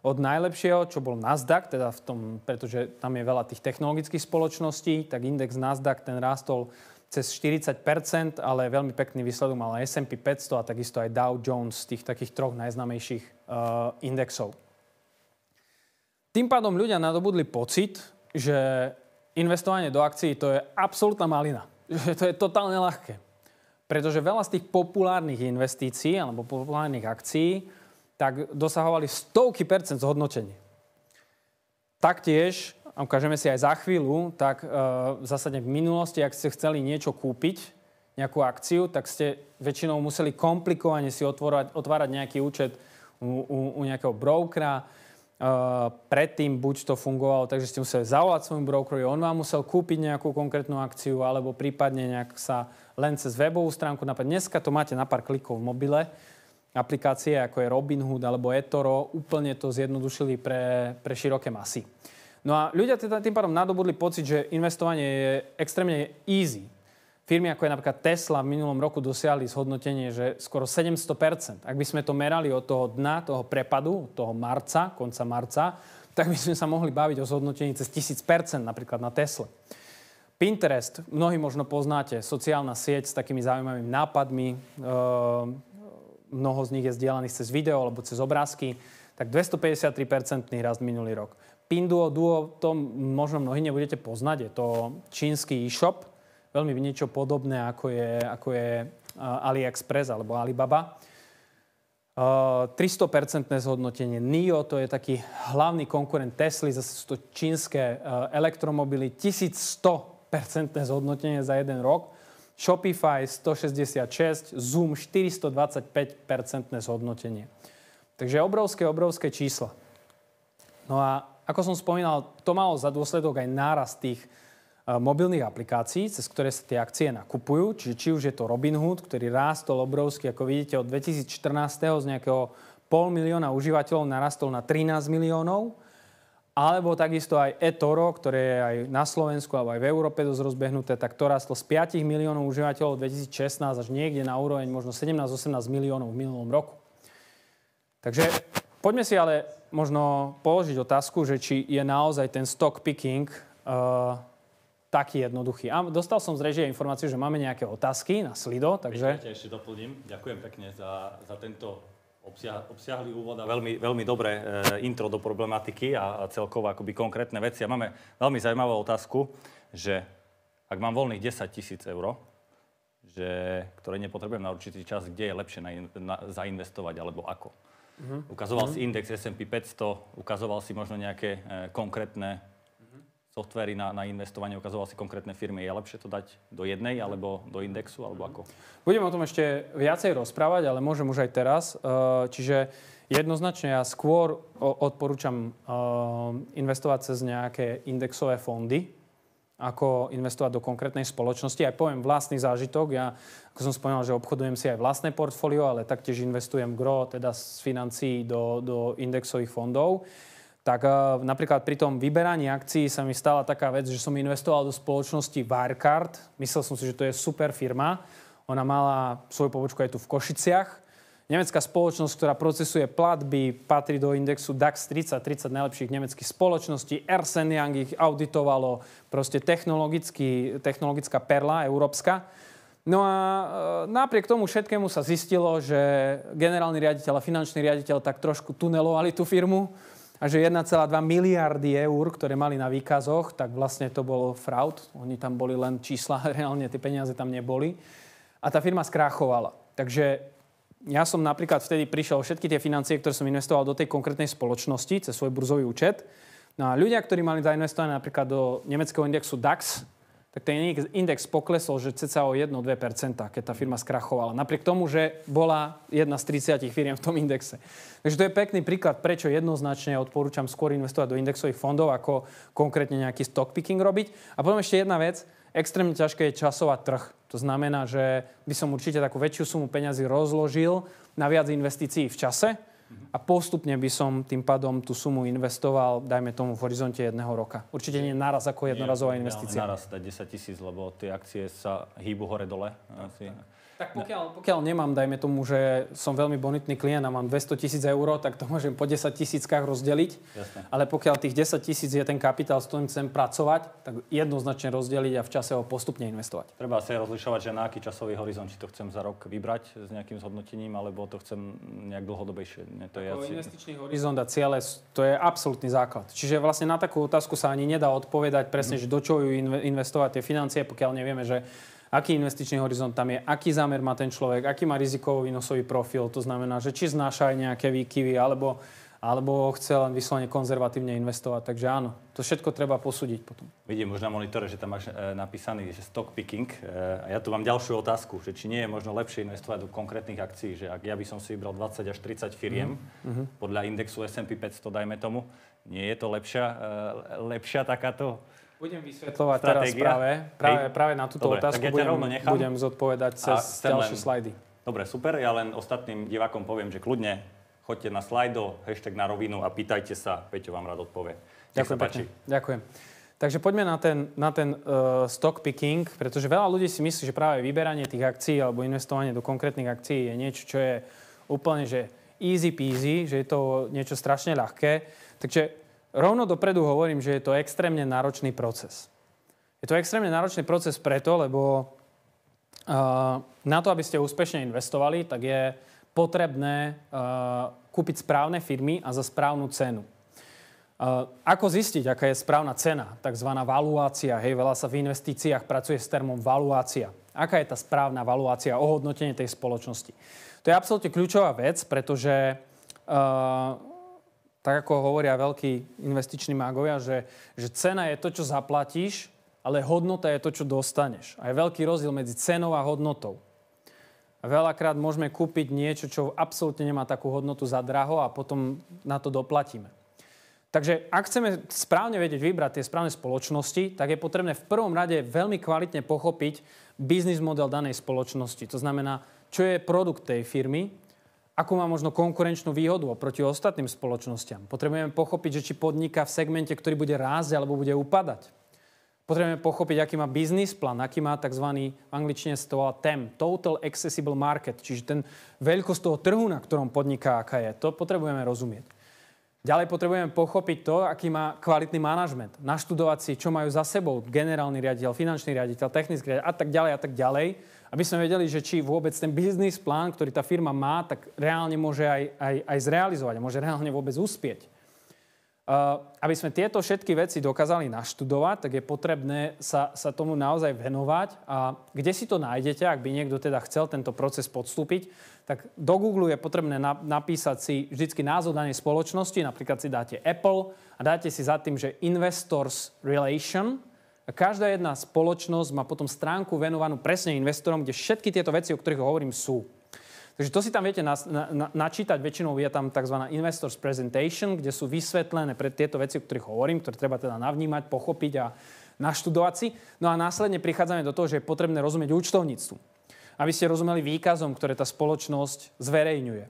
od najlepšieho, čo bol Nasdaq, teda v tom, pretože tam je veľa tých technologických spoločností, tak index Nasdaq ten rástol cez 40 ale veľmi pekný výsledok mal S&P 500 a takisto aj Dow Jones, tých takých troch najznamejších uh, indexov. Tým pádom ľudia nadobudli pocit, že investovanie do akcií to je absolútna malina. Že to je totálne ľahké. Pretože veľa z tých populárnych investícií alebo populárnych akcií tak dosahovali stovky percent zhodnotenie. Taktiež a ukážeme si aj za chvíľu, tak e, v zásade v minulosti, ak ste chceli niečo kúpiť, nejakú akciu, tak ste väčšinou museli komplikovane si otvorať, otvárať nejaký účet u, u, u nejakého brokera. E, predtým buď to fungovalo, takže ste museli zavolať svojmu brokeru, on vám musel kúpiť nejakú konkrétnu akciu, alebo prípadne nejak sa len cez webovú stránku napríklad. Dneska to máte na pár klikov v mobile, aplikácie ako je Robinhood alebo eToro úplne to zjednodušili pre, pre široké masy. No a ľudia teda tým pádom nadobudli pocit, že investovanie je extrémne easy. Firmy ako je napríklad Tesla v minulom roku dosiahli zhodnotenie, že skoro 700%. Ak by sme to merali od toho dna, toho prepadu, toho marca, konca marca, tak by sme sa mohli baviť o zhodnotení cez 1000% napríklad na Tesle. Pinterest, mnohí možno poznáte, sociálna sieť s takými zaujímavými nápadmi, ehm, mnoho z nich je zdieľaných cez video alebo cez obrázky, tak 253% rast minulý rok. Pinduo Duo, to možno mnohí nebudete poznať, je to čínsky e-shop, veľmi niečo podobné, ako je, ako je eh, AliExpress alebo Alibaba. 300% eh, zhodnotenie. NIO to je taký hlavný konkurent Tesly, zase sú to čínske eh, elektromobily. 1100% zhodnotenie za jeden rok. Shopify 166, Zoom 425% zhodnotenie. Takže obrovské, obrovské čísla. No a ako som spomínal, to malo za dôsledok aj nárast tých e, mobilných aplikácií, cez ktoré sa tie akcie nakupujú. Čiže či už je to Robinhood, ktorý rástol obrovsky, ako vidíte, od 2014. z nejakého pol milióna užívateľov narastol na 13 miliónov. Alebo takisto aj eToro, ktoré je aj na Slovensku alebo aj v Európe dosť rozbehnuté, tak to rastlo z 5 miliónov užívateľov 2016 až niekde na úroveň možno 17-18 miliónov v minulom roku. Takže poďme si ale možno položiť otázku, že či je naozaj ten stock picking uh, taký jednoduchý. A dostal som z režie informáciu, že máme nejaké otázky na Slido, takže... Ešte, ešte doplním. Ďakujem pekne za, za tento obsiah, obsiahli úvod a veľmi, veľmi dobré e, intro do problematiky a, a celkovo akoby konkrétne veci. A máme veľmi zaujímavú otázku, že ak mám voľných 10 tisíc eur, že, ktoré nepotrebujem na určitý čas, kde je lepšie na, na, zainvestovať alebo ako. Uh-huh. Ukazoval uh-huh. si index S&P 500, ukazoval si možno nejaké e, konkrétne uh-huh. softvery na, na investovanie, ukazoval si konkrétne firmy. Je lepšie to dať do jednej alebo do indexu, alebo ako? Budem o tom ešte viacej rozprávať, ale môžem už aj teraz. E, čiže jednoznačne ja skôr odporúčam e, investovať cez nejaké indexové fondy, ako investovať do konkrétnej spoločnosti. Aj poviem vlastný zážitok. Ja, ako som spomínal, že obchodujem si aj vlastné portfólio, ale taktiež investujem gro, teda z financií do, do indexových fondov. Tak e, napríklad pri tom vyberaní akcií sa mi stala taká vec, že som investoval do spoločnosti Wirecard. Myslel som si, že to je super firma. Ona mala svoju pobočku aj tu v Košiciach. Nemecká spoločnosť, ktorá procesuje platby, patrí do indexu DAX 30, 30 najlepších nemeckých spoločností. Ersen Young ich auditovalo, proste technologická perla európska. No a e, napriek tomu všetkému sa zistilo, že generálny riaditeľ a finančný riaditeľ tak trošku tunelovali tú firmu a že 1,2 miliardy eur, ktoré mali na výkazoch, tak vlastne to bolo fraud. Oni tam boli len čísla, reálne tie peniaze tam neboli. A tá firma skráchovala. Takže ja som napríklad vtedy prišiel všetky tie financie, ktoré som investoval do tej konkrétnej spoločnosti cez svoj burzový účet. No a ľudia, ktorí mali zainvestované napríklad do nemeckého indexu DAX, tak ten index poklesol, že ceca o 1-2%, keď tá firma skrachovala. Napriek tomu, že bola jedna z 30 firiem v tom indexe. Takže to je pekný príklad, prečo jednoznačne odporúčam skôr investovať do indexových fondov, ako konkrétne nejaký stock picking robiť. A potom ešte jedna vec, extrémne ťažké je časovať trh. To znamená, že by som určite takú väčšiu sumu peňazí rozložil na viac investícií v čase a postupne by som tým pádom tú sumu investoval, dajme tomu, v horizonte jedného roka. Určite nie naraz ako jednorazová nie, investícia. Naraz, 10 tisíc, lebo tie akcie sa hýbu hore-dole. Asi. Tak. Tak pokiaľ, pokiaľ nemám, dajme tomu, že som veľmi bonitný klient a mám 200 tisíc eur, tak to môžem po 10 tisíckach rozdeliť. Jasne. Ale pokiaľ tých 10 tisíc je ten kapitál, s ktorým chcem pracovať, tak jednoznačne rozdeliť a v čase ho postupne investovať. Treba si rozlišovať, že na aký časový horizont, či to chcem za rok vybrať s nejakým zhodnotením, alebo to chcem nejak dlhodobejšie. Nie, to je asi... investičný horizont a ciele, to je absolútny základ. Čiže vlastne na takú otázku sa ani nedá odpovedať presne, mm. že do čoho investovať tie financie, pokiaľ nevieme, že aký investičný horizont tam je, aký zámer má ten človek, aký má rizikový výnosový profil, to znamená, že či znáša aj nejaké výkyvy, alebo, alebo chce len vyslovene konzervatívne investovať. Takže áno, to všetko treba posúdiť potom. Vidím už na monitore, že tam máš e, napísaný že stock picking. E, a ja tu mám ďalšiu otázku, že či nie je možno lepšie investovať do konkrétnych akcií, že ak ja by som si vybral 20 až 30 firiem mm-hmm. podľa indexu S&P 500, dajme tomu, nie je to lepšia, e, lepšia takáto budem vysvetľovať teraz práve, práve, práve na túto Dobre, otázku. Tak ja budem, nechám. budem zodpovedať cez ďalšie len... slajdy. Dobre, super. Ja len ostatným divákom poviem, že kľudne choďte na slajdo, hashtag na rovinu a pýtajte sa. Peťo vám rád odpovie. Ďakujem páči. Pekne. Ďakujem. Takže poďme na ten, na ten uh, stock picking, pretože veľa ľudí si myslí, že práve vyberanie tých akcií alebo investovanie do konkrétnych akcií je niečo, čo je úplne že easy peasy, že je to niečo strašne ľahké. Takže rovno dopredu hovorím, že je to extrémne náročný proces. Je to extrémne náročný proces preto, lebo eh, na to, aby ste úspešne investovali, tak je potrebné eh, kúpiť správne firmy a za správnu cenu. Eh, ako zistiť, aká je správna cena? Takzvaná valuácia. Hej, veľa sa v investíciách pracuje s termom valuácia. Aká je tá správna valuácia, ohodnotenie tej spoločnosti? To je absolútne kľúčová vec, pretože uh, tak ako hovoria veľkí investiční mágovia, že, že cena je to, čo zaplatíš, ale hodnota je to, čo dostaneš. A je veľký rozdiel medzi cenou a hodnotou. veľakrát môžeme kúpiť niečo, čo absolútne nemá takú hodnotu za draho a potom na to doplatíme. Takže ak chceme správne vedieť vybrať tie správne spoločnosti, tak je potrebné v prvom rade veľmi kvalitne pochopiť biznis model danej spoločnosti. To znamená, čo je produkt tej firmy, akú má možno konkurenčnú výhodu oproti ostatným spoločnosťam. Potrebujeme pochopiť, že či podniká v segmente, ktorý bude rásť alebo bude upadať. Potrebujeme pochopiť, aký má biznis plán, aký má tzv. v angličtine to TEM, Total Accessible Market, čiže ten veľkosť toho trhu, na ktorom podniká, aká je. To potrebujeme rozumieť. Ďalej potrebujeme pochopiť to, aký má kvalitný manažment. Naštudovať si, čo majú za sebou generálny riaditeľ, finančný riaditeľ, technický riaditeľ a tak ďalej a tak ďalej aby sme vedeli, že či vôbec ten biznis plán, ktorý tá firma má, tak reálne môže aj, aj, aj zrealizovať a môže reálne vôbec uspieť. Uh, aby sme tieto všetky veci dokázali naštudovať, tak je potrebné sa, sa tomu naozaj venovať. A kde si to nájdete, ak by niekto teda chcel tento proces podstúpiť, tak do Google je potrebné na, napísať si vždycky názov danej spoločnosti, napríklad si dáte Apple a dáte si za tým, že Investors Relation, a každá jedna spoločnosť má potom stránku venovanú presne investorom, kde všetky tieto veci, o ktorých hovorím, sú. Takže to si tam viete na, na, načítať. Väčšinou je tam tzv. investors presentation, kde sú vysvetlené pre tieto veci, o ktorých hovorím, ktoré treba teda navnímať, pochopiť a naštudovať si. No a následne prichádzame do toho, že je potrebné rozumieť účtovníctvu. Aby ste rozumeli výkazom, ktoré tá spoločnosť zverejňuje.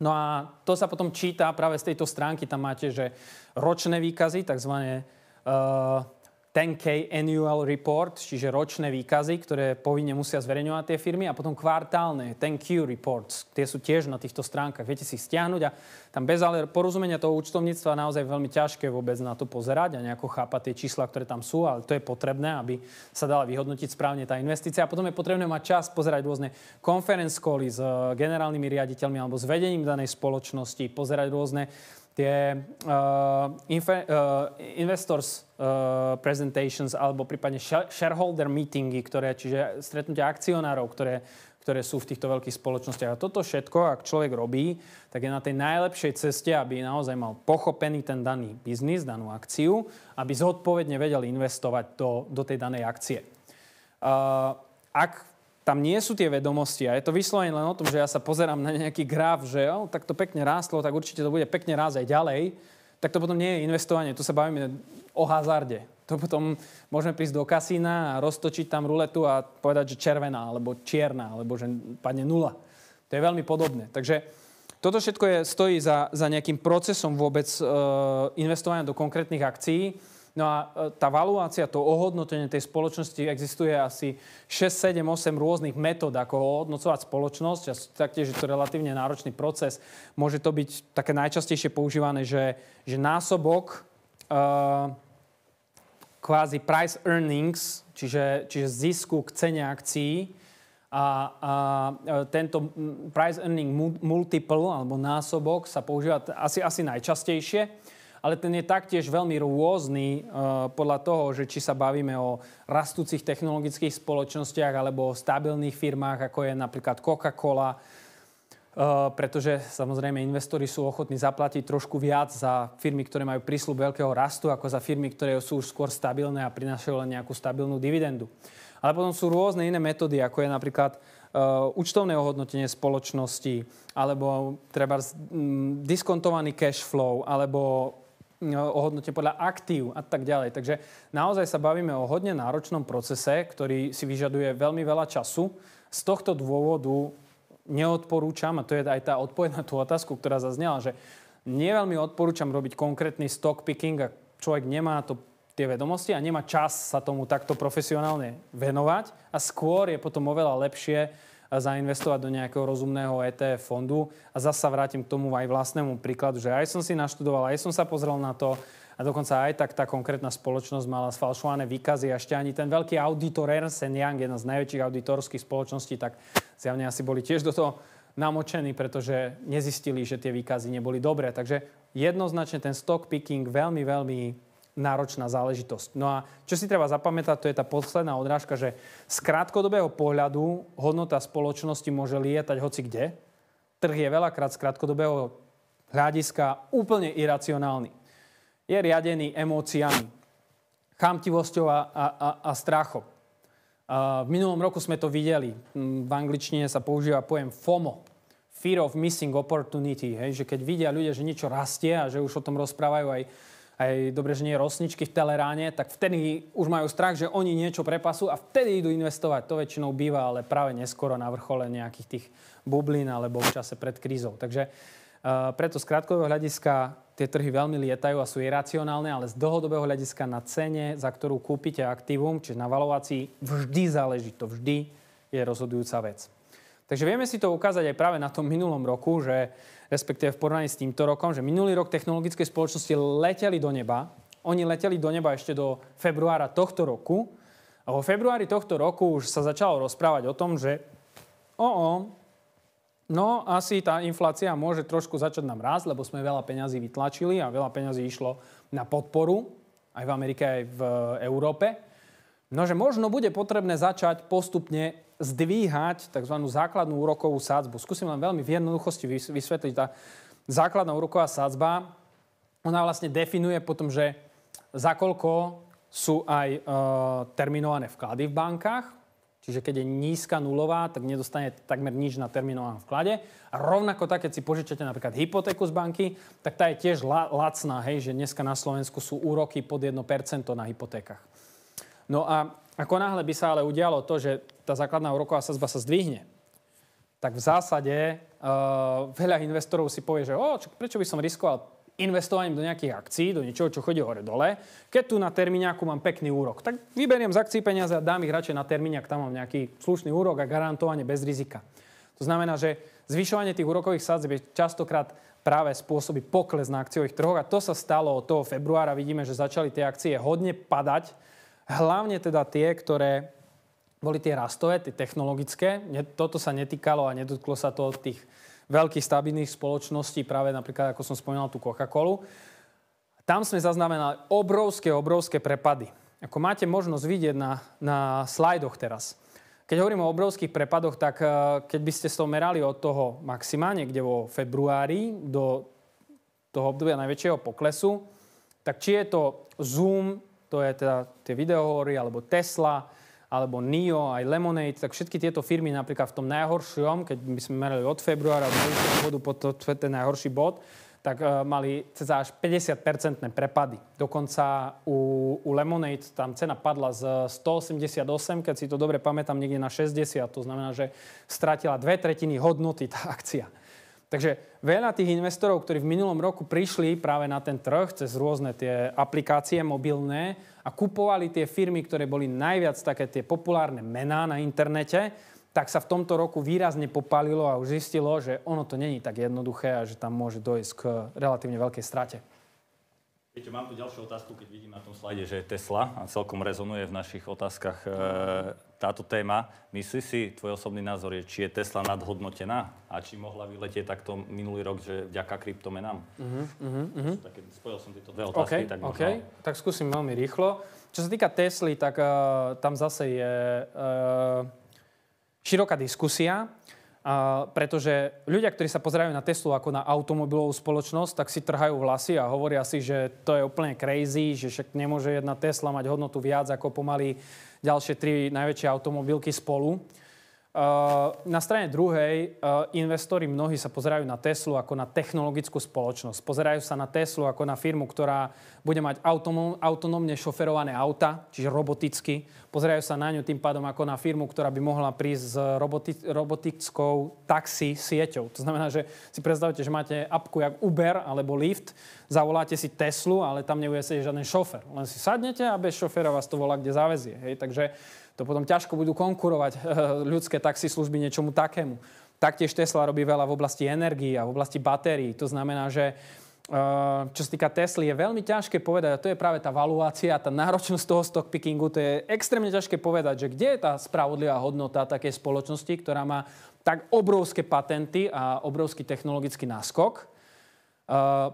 No a to sa potom číta práve z tejto stránky. Tam máte, že ročné výkazy, tzv. Uh, 10K annual report, čiže ročné výkazy, ktoré povinne musia zverejňovať tie firmy a potom kvartálne 10Q reports. Tie sú tiež na týchto stránkach. Viete si ich stiahnuť a tam bez ale porozumenia toho účtovníctva naozaj veľmi ťažké vôbec na to pozerať a nejako chápať tie čísla, ktoré tam sú, ale to je potrebné, aby sa dala vyhodnotiť správne tá investícia. A potom je potrebné mať čas pozerať rôzne conference cally s eh, generálnymi riaditeľmi alebo s vedením danej spoločnosti, pozerať rôzne tie uh, infe, uh, investors uh, presentations alebo prípadne shareholder meetingy, ktoré, čiže stretnutia akcionárov, ktoré, ktoré sú v týchto veľkých spoločnostiach. A toto všetko, ak človek robí, tak je na tej najlepšej ceste, aby naozaj mal pochopený ten daný biznis, danú akciu, aby zodpovedne vedel investovať do, do tej danej akcie. Uh, ak tam nie sú tie vedomosti a je to vyslovene len o tom, že ja sa pozerám na nejaký graf, že jo, tak to pekne rástlo, tak určite to bude pekne rásť aj ďalej, tak to potom nie je investovanie, tu sa bavíme o hazarde. To potom môžeme prísť do kasína a roztočiť tam ruletu a povedať, že červená, alebo čierna, alebo že padne nula. To je veľmi podobné. Takže toto všetko je, stojí za, za nejakým procesom vôbec e, investovania do konkrétnych akcií. No a e, tá valuácia, to ohodnotenie tej spoločnosti existuje asi 6, 7, 8 rôznych metód, ako ohodnocovať spoločnosť. A taktiež je to relatívne náročný proces. Môže to byť také najčastejšie používané, že, že násobok uh, kvázi price earnings, čiže, čiže zisku k cene akcií, a, a e, tento price earning multiple alebo násobok sa používa asi, asi najčastejšie ale ten je taktiež veľmi rôzny e, podľa toho, že či sa bavíme o rastúcich technologických spoločnostiach alebo o stabilných firmách, ako je napríklad Coca-Cola, e, pretože samozrejme investori sú ochotní zaplatiť trošku viac za firmy, ktoré majú prísľub veľkého rastu, ako za firmy, ktoré sú už skôr stabilné a prinášajú len nejakú stabilnú dividendu. Ale potom sú rôzne iné metódy, ako je napríklad uh, účtovné ohodnotenie spoločnosti, alebo treba diskontovaný cash flow, alebo E, o hodnote podľa aktív a tak ďalej. Takže naozaj sa bavíme o hodne náročnom procese, ktorý si vyžaduje veľmi veľa času. Z tohto dôvodu neodporúčam, a to je aj tá odpoveď na tú otázku, ktorá zaznela, že neveľmi odporúčam robiť konkrétny stock picking, ak človek nemá to tie vedomosti a nemá čas sa tomu takto profesionálne venovať a skôr je potom oveľa lepšie zainvestovať do nejakého rozumného ETF fondu. A zase sa vrátim k tomu aj vlastnému príkladu, že aj som si naštudoval, aj som sa pozrel na to, a dokonca aj tak tá konkrétna spoločnosť mala sfalšované výkazy a ešte ani ten veľký auditor Ernst Young, jedna z najväčších auditorských spoločností, tak zjavne asi boli tiež do toho namočení, pretože nezistili, že tie výkazy neboli dobré. Takže jednoznačne ten stock picking veľmi, veľmi náročná záležitosť. No a čo si treba zapamätať, to je tá posledná odrážka, že z krátkodobého pohľadu hodnota spoločnosti môže lietať hoci kde. Trh je veľakrát z krátkodobého hľadiska úplne iracionálny. Je riadený emóciami, chamtivosťou a, a, a strachom. A v minulom roku sme to videli. V angličtine sa používa pojem FOMO, fear of missing opportunity, hej, že keď vidia ľudia, že niečo rastie a že už o tom rozprávajú aj aj dobre, že nie rosničky v Teleráne, tak vtedy už majú strach, že oni niečo prepasú a vtedy idú investovať. To väčšinou býva, ale práve neskoro na vrchole nejakých tých bublín alebo v čase pred krízou. Takže uh, preto z krátkového hľadiska tie trhy veľmi lietajú a sú iracionálne, ale z dlhodobého hľadiska na cene, za ktorú kúpite aktívum, čiže na valovácii, vždy záleží. To vždy je rozhodujúca vec. Takže vieme si to ukázať aj práve na tom minulom roku, že respektíve v porovnaní s týmto rokom, že minulý rok technologické spoločnosti leteli do neba. Oni leteli do neba ešte do februára tohto roku. A vo februári tohto roku už sa začalo rozprávať o tom, že o, o no asi tá inflácia môže trošku začať nám rásť, lebo sme veľa peňazí vytlačili a veľa peňazí išlo na podporu aj v Amerike, aj v Európe. No, že možno bude potrebné začať postupne zdvíhať tzv. základnú úrokovú sádzbu. Skúsim len veľmi v jednoduchosti vysvetliť. Tá základná úroková sádzba, ona vlastne definuje potom, že za koľko sú aj e, terminované vklady v bankách. Čiže keď je nízka nulová, tak nedostane takmer nič na terminovanom vklade. A rovnako tak, keď si požičate napríklad hypotéku z banky, tak tá je tiež la- lacná, hej, že dneska na Slovensku sú úroky pod 1% na hypotékach. No a ako náhle by sa ale udialo to, že tá základná úroková sazba sa zdvihne, tak v zásade uh, veľa investorov si povie, že o, čo, prečo by som riskoval investovaním do nejakých akcií, do niečoho, čo chodí hore-dole, keď tu na termíňaku mám pekný úrok. Tak vyberiem z akcií peniaze a dám ich radšej na termíňak, tam mám nejaký slušný úrok a garantovanie bez rizika. To znamená, že zvyšovanie tých úrokových sadzieb je častokrát práve spôsobí pokles na akciových trhoch a to sa stalo od toho februára. Vidíme, že začali tie akcie hodne padať hlavne teda tie, ktoré boli tie rastové, tie technologické. Toto sa netýkalo a nedotklo sa to od tých veľkých stabilných spoločností, práve napríklad, ako som spomínal, tú Coca-Colu. Tam sme zaznamenali obrovské, obrovské prepady. Ako máte možnosť vidieť na, na slajdoch teraz. Keď hovorím o obrovských prepadoch, tak eh, keď by ste to merali od toho maxima, niekde vo februári do toho obdobia najväčšieho poklesu, tak či je to Zoom, to je teda tie videohory, alebo Tesla, alebo NIO, aj Lemonade, tak všetky tieto firmy napríklad v tom najhoršom, keď by sme merali od februára do bodu pod to, ten najhorší bod, tak uh, mali cez až 50-percentné prepady. Dokonca u, u Lemonade tam cena padla z 188, keď si to dobre pamätám, niekde na 60. To znamená, že stratila dve tretiny hodnoty tá akcia. Takže veľa tých investorov, ktorí v minulom roku prišli práve na ten trh cez rôzne tie aplikácie mobilné a kupovali tie firmy, ktoré boli najviac také tie populárne mená na internete, tak sa v tomto roku výrazne popalilo a už zistilo, že ono to není tak jednoduché a že tam môže dojsť k relatívne veľkej strate. Viete, mám tu ďalšiu otázku, keď vidím na tom slajde, že je Tesla a celkom rezonuje v našich otázkach e, táto téma. Myslíš si, tvoj osobný názor je, či je Tesla nadhodnotená a či mohla vyletieť takto minulý rok, že vďaka kryptomenám? Uh-huh, uh-huh. Také, spojil som tieto dve otázky. Okay, tak, možno... okay. tak skúsim veľmi rýchlo. Čo sa týka Tesly, tak uh, tam zase je uh, široká diskusia. A pretože ľudia, ktorí sa pozerajú na Teslu ako na automobilovú spoločnosť, tak si trhajú vlasy a hovoria si, že to je úplne crazy, že však nemôže jedna Tesla mať hodnotu viac ako pomaly ďalšie tri najväčšie automobilky spolu. Uh, na strane druhej, uh, investori mnohí sa pozerajú na Teslu ako na technologickú spoločnosť. Pozerajú sa na Teslu ako na firmu, ktorá bude mať autonómne šoferované auta, čiže roboticky. Pozerajú sa na ňu tým pádom ako na firmu, ktorá by mohla prísť s roboti- robotickou taxi sieťou. To znamená, že si predstavte, že máte apku jak Uber alebo Lyft, zavoláte si Teslu, ale tam nebude sedieť žiaden šofer. Len si sadnete a bez šofera vás to volá, kde zavezie. Hej? Takže to potom ťažko budú konkurovať eh, ľudské taxislužby niečomu takému. Taktiež Tesla robí veľa v oblasti energii a v oblasti batérií. To znamená, že eh, čo sa týka Tesly, je veľmi ťažké povedať, a to je práve tá valuácia, tá náročnosť toho stockpickingu, to je extrémne ťažké povedať, že kde je tá spravodlivá hodnota takej spoločnosti, ktorá má tak obrovské patenty a obrovský technologický náskok, eh,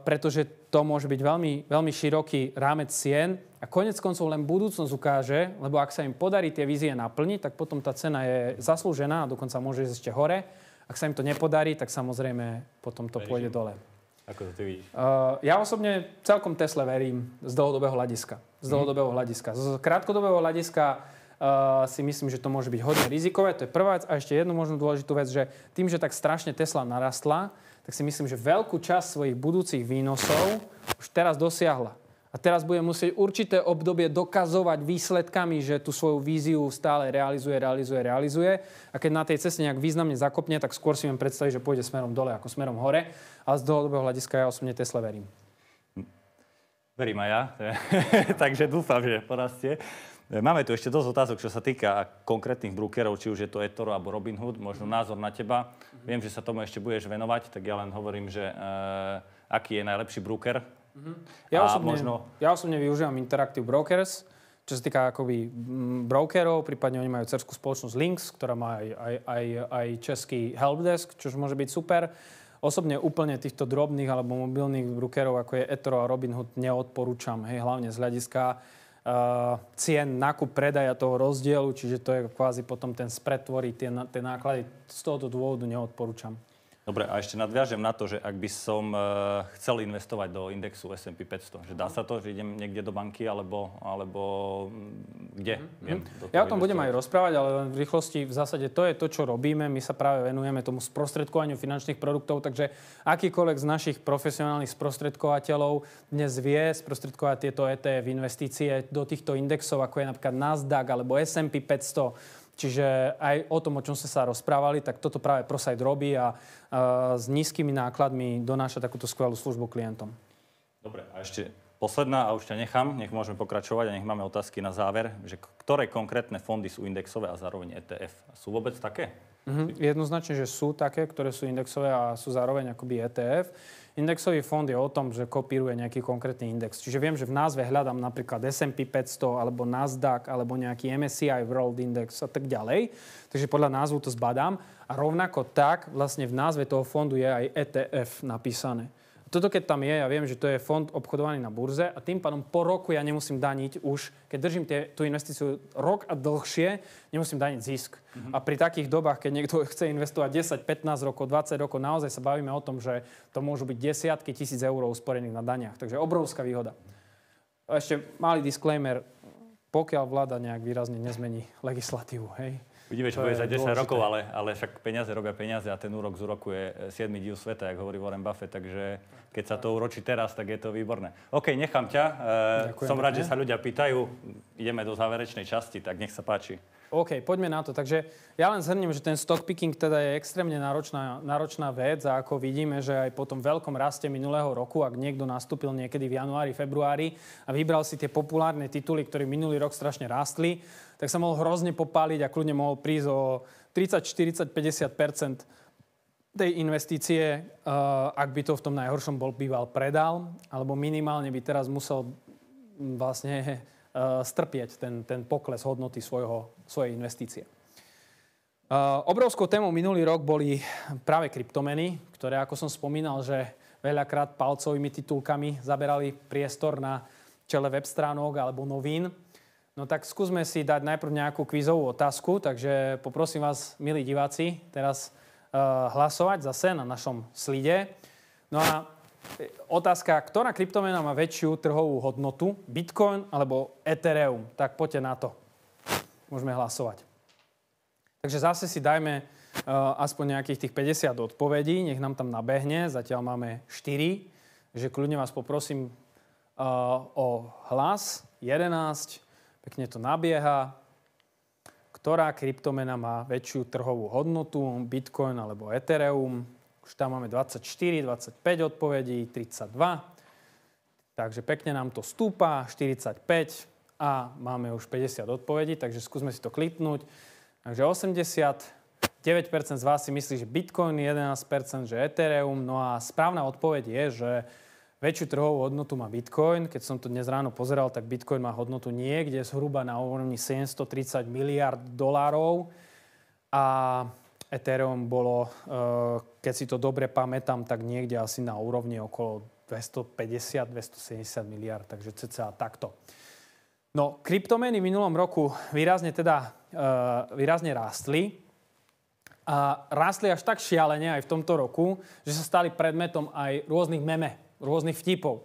pretože to môže byť veľmi, veľmi široký rámec cien a konec koncov len budúcnosť ukáže, lebo ak sa im podarí tie vízie naplniť, tak potom tá cena je zaslúžená a dokonca môže ísť ešte hore. Ak sa im to nepodarí, tak samozrejme potom to pôjde dole. Ako to ty vidíš? Uh, ja osobne celkom Tesle verím z dlhodobého hľadiska. Z mhm. dlhodobého hľadiska. Z krátkodobého hľadiska Uh, si myslím, že to môže byť hodne rizikové. To je prvá vec. A ešte jednu možno dôležitú vec, že tým, že tak strašne Tesla narastla, tak si myslím, že veľkú časť svojich budúcich výnosov už teraz dosiahla a teraz bude musieť určité obdobie dokazovať výsledkami, že tú svoju víziu stále realizuje, realizuje, realizuje. A keď na tej ceste nejak významne zakopne, tak skôr si viem predstaviť, že pôjde smerom dole ako smerom hore. A z dlhodobého hľadiska ja osobne Tesla verím. Verím aj ja, takže dúfam, že porastie. Máme tu ešte dosť otázok, čo sa týka konkrétnych brokerov, či už je to eToro alebo Robinhood, možno názor na teba. Viem, že sa tomu ešte budeš venovať, tak ja len hovorím, že e, aký je najlepší broker Mhm. Ja, osobne, možno... ja osobne využívam Interactive Brokers, čo sa týka akoby mm, brokerov, prípadne oni majú cerskú spoločnosť Lynx, ktorá má aj, aj, aj, aj český helpdesk, čo môže byť super. Osobne úplne týchto drobných alebo mobilných brokerov, ako je Etoro a Robinhood, neodporúčam, hej, hlavne z hľadiska uh, cien nákup predaja toho rozdielu, čiže to je kvázi potom ten spretvorí tvorí tie, tie náklady. Z tohoto dôvodu neodporúčam. Dobre, a ešte nadviažem na to, že ak by som eh, chcel investovať do indexu S&P 500, že dá mhm. sa to, že idem niekde do banky alebo, alebo mm, kde? Mm-hmm. Viem mhm. ja o tom investovať. budem aj rozprávať, ale v rýchlosti v zásade to je to, čo robíme. My sa práve venujeme tomu sprostredkovaniu finančných produktov, takže akýkoľvek z našich profesionálnych sprostredkovateľov dnes vie sprostredkovať tieto ETF investície do týchto indexov, ako je napríklad Nasdaq alebo S&P 500 Čiže aj o tom, o čom ste sa rozprávali, tak toto práve ProSite robí a s nízkymi nákladmi donáša takúto skvelú službu klientom. Dobre, a ešte posledná, a už ťa nechám, nech môžeme pokračovať a nech máme otázky na záver, že ktoré konkrétne fondy sú indexové a zároveň ETF? Sú vôbec také? Mhm, jednoznačne, že sú také, ktoré sú indexové a sú zároveň akoby ETF. Indexový fond je o tom, že kopíruje nejaký konkrétny index. Čiže viem, že v názve hľadám napríklad S&P 500 alebo Nasdaq alebo nejaký MSCI World Index a tak ďalej. Takže podľa názvu to zbadám. A rovnako tak vlastne v názve toho fondu je aj ETF napísané toto keď tam je, ja viem, že to je fond obchodovaný na burze a tým pádom po roku ja nemusím daniť už, keď držím tie, tú investíciu rok a dlhšie, nemusím daniť zisk. Mm-hmm. A pri takých dobách, keď niekto chce investovať 10, 15 rokov, 20 rokov, naozaj sa bavíme o tom, že to môžu byť desiatky tisíc eur usporených na daniach. Takže obrovská výhoda. A ešte malý disclaimer, pokiaľ vláda nejak výrazne nezmení legislatívu, hej? Vidíme, čo bude za 10 dôležité. rokov, ale, ale však peniaze robia peniaze a ten úrok z úroku je 7 eh, div sveta, jak hovorí Warren Buffett, takže keď sa to uročí teraz, tak je to výborné. OK, nechám ťa. Eh, Ďakujem, Som rád, že sa ľudia pýtajú. Ideme do záverečnej časti, tak nech sa páči. OK, poďme na to. Takže ja len zhrním, že ten stock picking teda je extrémne náročná, náročná vec a ako vidíme, že aj po tom veľkom raste minulého roku, ak niekto nastúpil niekedy v januári, februári a vybral si tie populárne tituly, ktoré minulý rok strašne rástli, tak sa mohol hrozne popáliť a kľudne mohol prísť o 30, 40, 50 tej investície, eh, ak by to v tom najhoršom bol býval predal, alebo minimálne by teraz musel mm, vlastne eh, strpieť ten, ten pokles hodnoty svojho, svojej investície. Eh, obrovskou témou minulý rok boli práve kryptomeny, ktoré, ako som spomínal, že veľakrát palcovými titulkami zaberali priestor na čele web stránok alebo novín. No tak skúsme si dať najprv nejakú kvízovú otázku, takže poprosím vás, milí diváci, teraz eh, hlasovať zase na našom slide. No a eh, otázka, ktorá kryptomena má väčšiu trhovú hodnotu, Bitcoin alebo Ethereum? Tak poďte na to. Môžeme hlasovať. Takže zase si dajme eh, aspoň nejakých tých 50 odpovedí, nech nám tam nabehne, zatiaľ máme 4, že kľudne vás poprosím o hlas 11, pekne to nabieha, ktorá kryptomena má väčšiu trhovú hodnotu, Bitcoin alebo Ethereum. Už tam máme 24, 25 odpovedí, 32. Takže pekne nám to stúpa, 45 a máme už 50 odpovedí, takže skúsme si to klipnúť. Takže 89% z vás si myslí, že Bitcoin, 11%, že Ethereum. No a správna odpoveď je, že Väčšiu trhovú hodnotu má Bitcoin. Keď som to dnes ráno pozeral, tak Bitcoin má hodnotu niekde zhruba na úrovni 730 miliard dolárov. A Ethereum bolo, eh, keď si to dobre pamätám, tak niekde asi na úrovni okolo 250-270 miliard, takže cca takto. No, kryptomeny v minulom roku výrazne teda eh, výrazne rástli a rástli až tak šialene aj v tomto roku, že sa stali predmetom aj rôznych meme rôznych vtipov.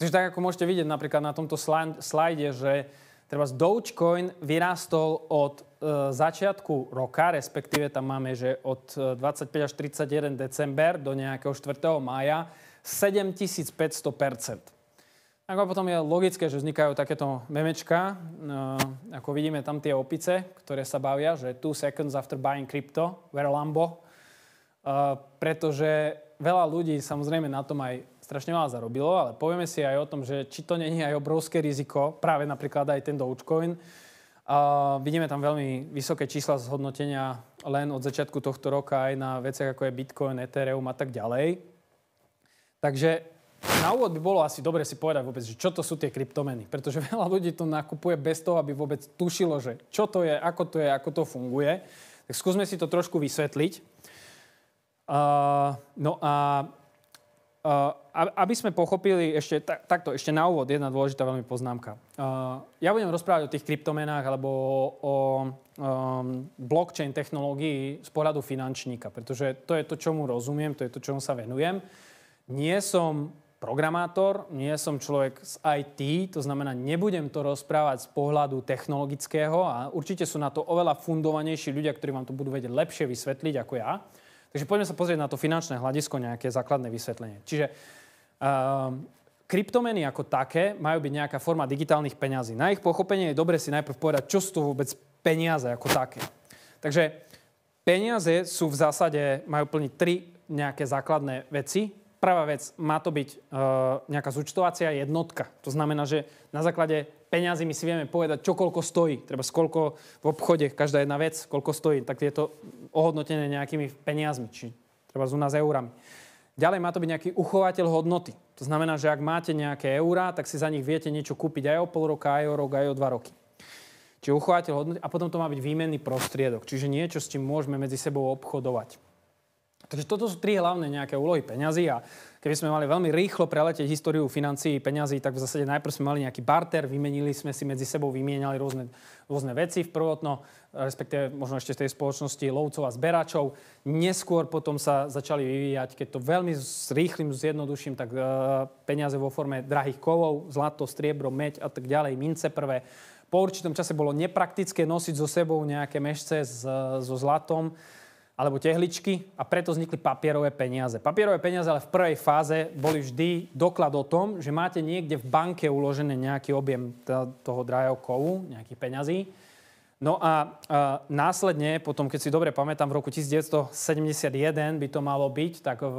Takže tak, ako môžete vidieť napríklad na tomto slajde, že treba Dogecoin vyrástol od e, začiatku roka, respektíve tam máme, že od 25 e, až 31 december do nejakého 4. mája 7500 Ako potom je logické, že vznikajú takéto memečka, e, ako vidíme tam tie opice, ktoré sa bavia, že 2 seconds after buying crypto, where Lambo, e, pretože veľa ľudí samozrejme na tom aj strašne veľa zarobilo, ale povieme si aj o tom, že či to není aj obrovské riziko, práve napríklad aj ten Dogecoin. Uh, vidíme tam veľmi vysoké čísla zhodnotenia len od začiatku tohto roka aj na veciach ako je Bitcoin, Ethereum a tak ďalej. Takže na úvod by bolo asi dobre si povedať vôbec, že čo to sú tie kryptomeny. Pretože veľa ľudí to nakupuje bez toho, aby vôbec tušilo, že čo to je, ako to je, ako to funguje. Tak skúsme si to trošku vysvetliť. Uh, no a aby sme pochopili ešte tak, takto, ešte na úvod jedna dôležitá veľmi poznámka. ja budem rozprávať o tých kryptomenách alebo o, um, blockchain technológii z pohľadu finančníka, pretože to je to, čomu rozumiem, to je to, čomu sa venujem. Nie som programátor, nie som človek z IT, to znamená, nebudem to rozprávať z pohľadu technologického a určite sú na to oveľa fundovanejší ľudia, ktorí vám to budú vedieť lepšie vysvetliť ako ja. Takže poďme sa pozrieť na to finančné hľadisko, nejaké základné vysvetlenie. Čiže um, kryptomeny ako také majú byť nejaká forma digitálnych peňazí. Na ich pochopenie je dobre si najprv povedať, čo sú to vôbec peniaze ako také. Takže peniaze sú v zásade, majú plniť tri nejaké základné veci. Prvá vec, má to byť e, nejaká zúčtovacia jednotka. To znamená, že na základe peňazí my si vieme povedať, čo koľko stojí. Treba koľko v obchode, každá jedna vec, koľko stojí. Tak je to ohodnotené nejakými peniazmi, či treba u nás eurami. Ďalej má to byť nejaký uchovateľ hodnoty. To znamená, že ak máte nejaké eurá, tak si za nich viete niečo kúpiť aj o pol roka, aj o rok, aj o dva roky. Čiže uchovateľ hodnoty a potom to má byť výmenný prostriedok. Čiže niečo, s čím môžeme medzi sebou obchodovať. Takže toto sú tri hlavné nejaké úlohy peňazí a keby sme mali veľmi rýchlo preletieť históriu financií peňazí, tak v zásade najprv sme mali nejaký barter, vymenili sme si medzi sebou, vymieniali rôzne, rôzne veci v prvotno, respektíve možno ešte v tej spoločnosti lovcov a zberačov. Neskôr potom sa začali vyvíjať, keď to veľmi s rýchlym zjednoduším, tak e, peniaze vo forme drahých kovov, zlato, striebro, meď a tak ďalej, mince prvé. Po určitom čase bolo nepraktické nosiť so sebou nejaké mešce s, e, so zlatom, alebo tehličky a preto vznikli papierové peniaze. Papierové peniaze ale v prvej fáze boli vždy doklad o tom, že máte niekde v banke uložené nejaký objem toho drahého kovu, nejakých peňazí. No a e, následne, potom, keď si dobre pamätám, v roku 1971 by to malo byť, tak v,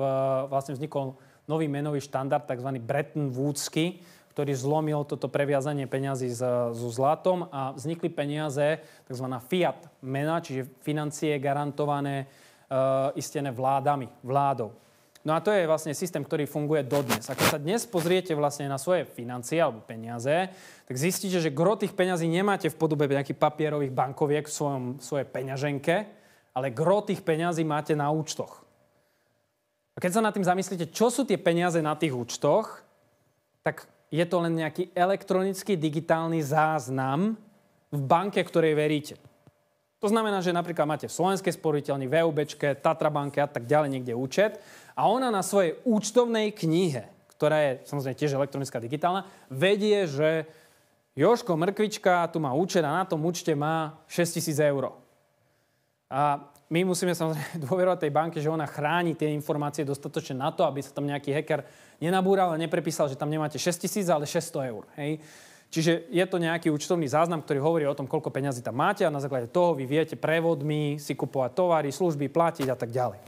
vlastne vznikol nový menový štandard, tzv. Bretton Woodsky, ktorý zlomil toto previazanie peňazí so zlatom a vznikli peniaze, tzv. fiat mena, čiže financie garantované, e, istené vládami, vládou. No a to je vlastne systém, ktorý funguje dodnes. Ak sa dnes pozriete vlastne na svoje financie alebo peniaze, tak zistíte, že gro tých peňazí nemáte v podobe nejakých papierových bankoviek v svojom, svojej peňaženke, ale gro tých peňazí máte na účtoch. A keď sa nad tým zamyslíte, čo sú tie peniaze na tých účtoch, tak je to len nejaký elektronický digitálny záznam v banke, ktorej veríte. To znamená, že napríklad máte v Slovenskej sporiteľni, VUB, e Tatra banke a tak ďalej niekde účet a ona na svojej účtovnej knihe, ktorá je samozrejme tiež elektronická digitálna, vedie, že Joško Mrkvička tu má účet a na tom účte má 6000 eur. A my musíme samozrejme dôverovať tej banke, že ona chráni tie informácie dostatočne na to, aby sa tam nejaký hacker nenabúral a neprepísal, že tam nemáte 6 tisíc, ale 600 eur. Hej. Čiže je to nejaký účtovný záznam, ktorý hovorí o tom, koľko peňazí tam máte a na základe toho vy viete prevodmi si kupovať tovary, služby, platiť a tak ďalej.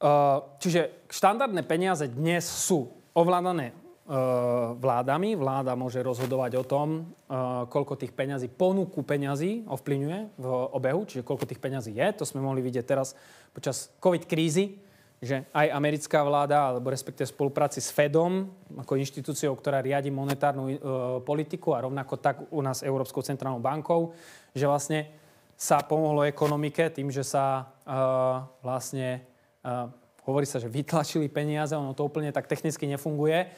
Uh, čiže štandardné peniaze dnes sú ovládané uh, vládami. Vláda môže rozhodovať o tom, uh, koľko tých peňazí, ponuku peňazí ovplyvňuje v obehu, čiže koľko tých peňazí je. To sme mohli vidieť teraz počas COVID krízy, že aj americká vláda, alebo respektive spolupráci s Fedom, ako inštitúciou, ktorá riadi monetárnu e, politiku a rovnako tak u nás Európskou centrálnou bankou, že vlastne sa pomohlo ekonomike tým, že sa e, vlastne, e, hovorí sa, že vytlačili peniaze, ono to úplne tak technicky nefunguje. E,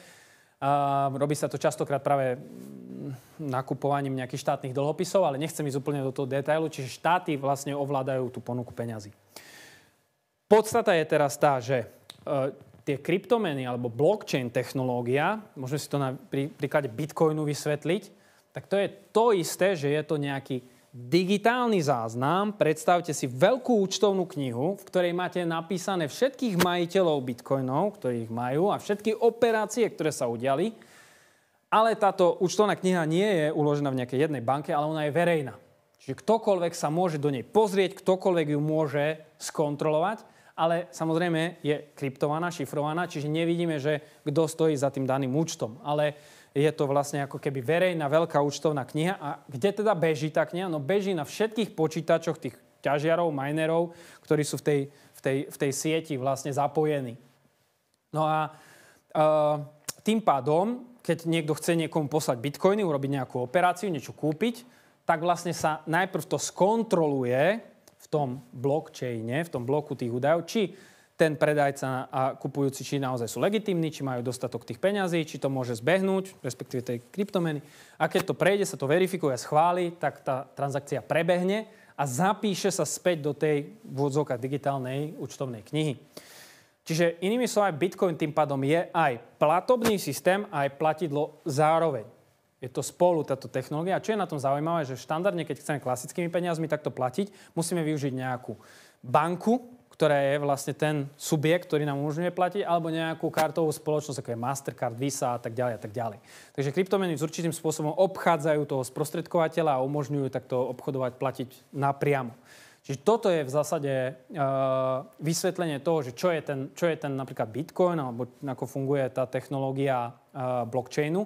robí sa to častokrát práve mm, nakupovaním nejakých štátnych dlhopisov, ale nechcem ísť úplne do toho detailu, čiže štáty vlastne ovládajú tú ponuku peniazy. Podstata je teraz tá, že e, tie kryptomeny alebo blockchain technológia, môžeme si to na príklade bitcoinu vysvetliť, tak to je to isté, že je to nejaký digitálny záznam. Predstavte si veľkú účtovnú knihu, v ktorej máte napísané všetkých majiteľov bitcoinov, ktorí ich majú a všetky operácie, ktoré sa udiali. Ale táto účtovná kniha nie je uložená v nejakej jednej banke, ale ona je verejná. Čiže ktokoľvek sa môže do nej pozrieť, ktokoľvek ju môže skontrolovať ale samozrejme je kryptovaná, šifrovaná, čiže nevidíme, že kto stojí za tým daným účtom. Ale je to vlastne ako keby verejná veľká účtovná kniha. A kde teda beží tá kniha? No beží na všetkých počítačoch tých ťažiarov, minerov, ktorí sú v tej, v tej, v tej sieti vlastne zapojení. No a e, tým pádom, keď niekto chce niekomu poslať bitcoiny, urobiť nejakú operáciu, niečo kúpiť, tak vlastne sa najprv to skontroluje v tom blockchaine, v tom bloku tých údajov, či ten predajca a kupujúci, či naozaj sú legitimní, či majú dostatok tých peňazí, či to môže zbehnúť, respektíve tej kryptomeny. A keď to prejde, sa to verifikuje a schváli, tak tá transakcia prebehne a zapíše sa späť do tej vôdzovka digitálnej účtovnej knihy. Čiže inými slovami, Bitcoin tým pádom je aj platobný systém, aj platidlo zároveň. Je to spolu táto technológia. A čo je na tom zaujímavé, že štandardne, keď chceme klasickými peniazmi takto platiť, musíme využiť nejakú banku, ktorá je vlastne ten subjekt, ktorý nám umožňuje platiť, alebo nejakú kartovú spoločnosť, ako je Mastercard, Visa a tak ďalej a tak ďalej. Takže kryptomeny s určitým spôsobom obchádzajú toho sprostredkovateľa a umožňujú takto obchodovať, platiť napriamo. Čiže toto je v zásade e, vysvetlenie toho, že čo je, ten, čo je ten napríklad Bitcoin alebo ako funguje tá technológia e, blockchainu.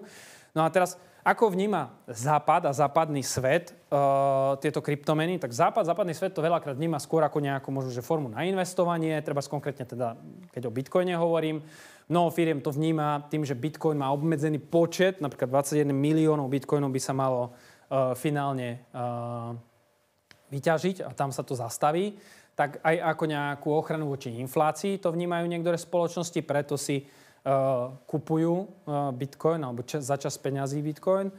No a teraz ako vníma Západ a západný svet uh, tieto kryptomeny? Tak Západ, západný svet to veľakrát vníma skôr ako nejakú možno, že formu na investovanie, treba konkrétne teda, keď o bitcoine hovorím. Mnoho firiem to vníma tým, že bitcoin má obmedzený počet, napríklad 21 miliónov bitcoinov by sa malo uh, finálne uh, vyťažiť a tam sa to zastaví tak aj ako nejakú ochranu voči inflácii to vnímajú niektoré spoločnosti, preto si Eh, kupujú eh, bitcoin alebo čas, za čas peňazí bitcoin.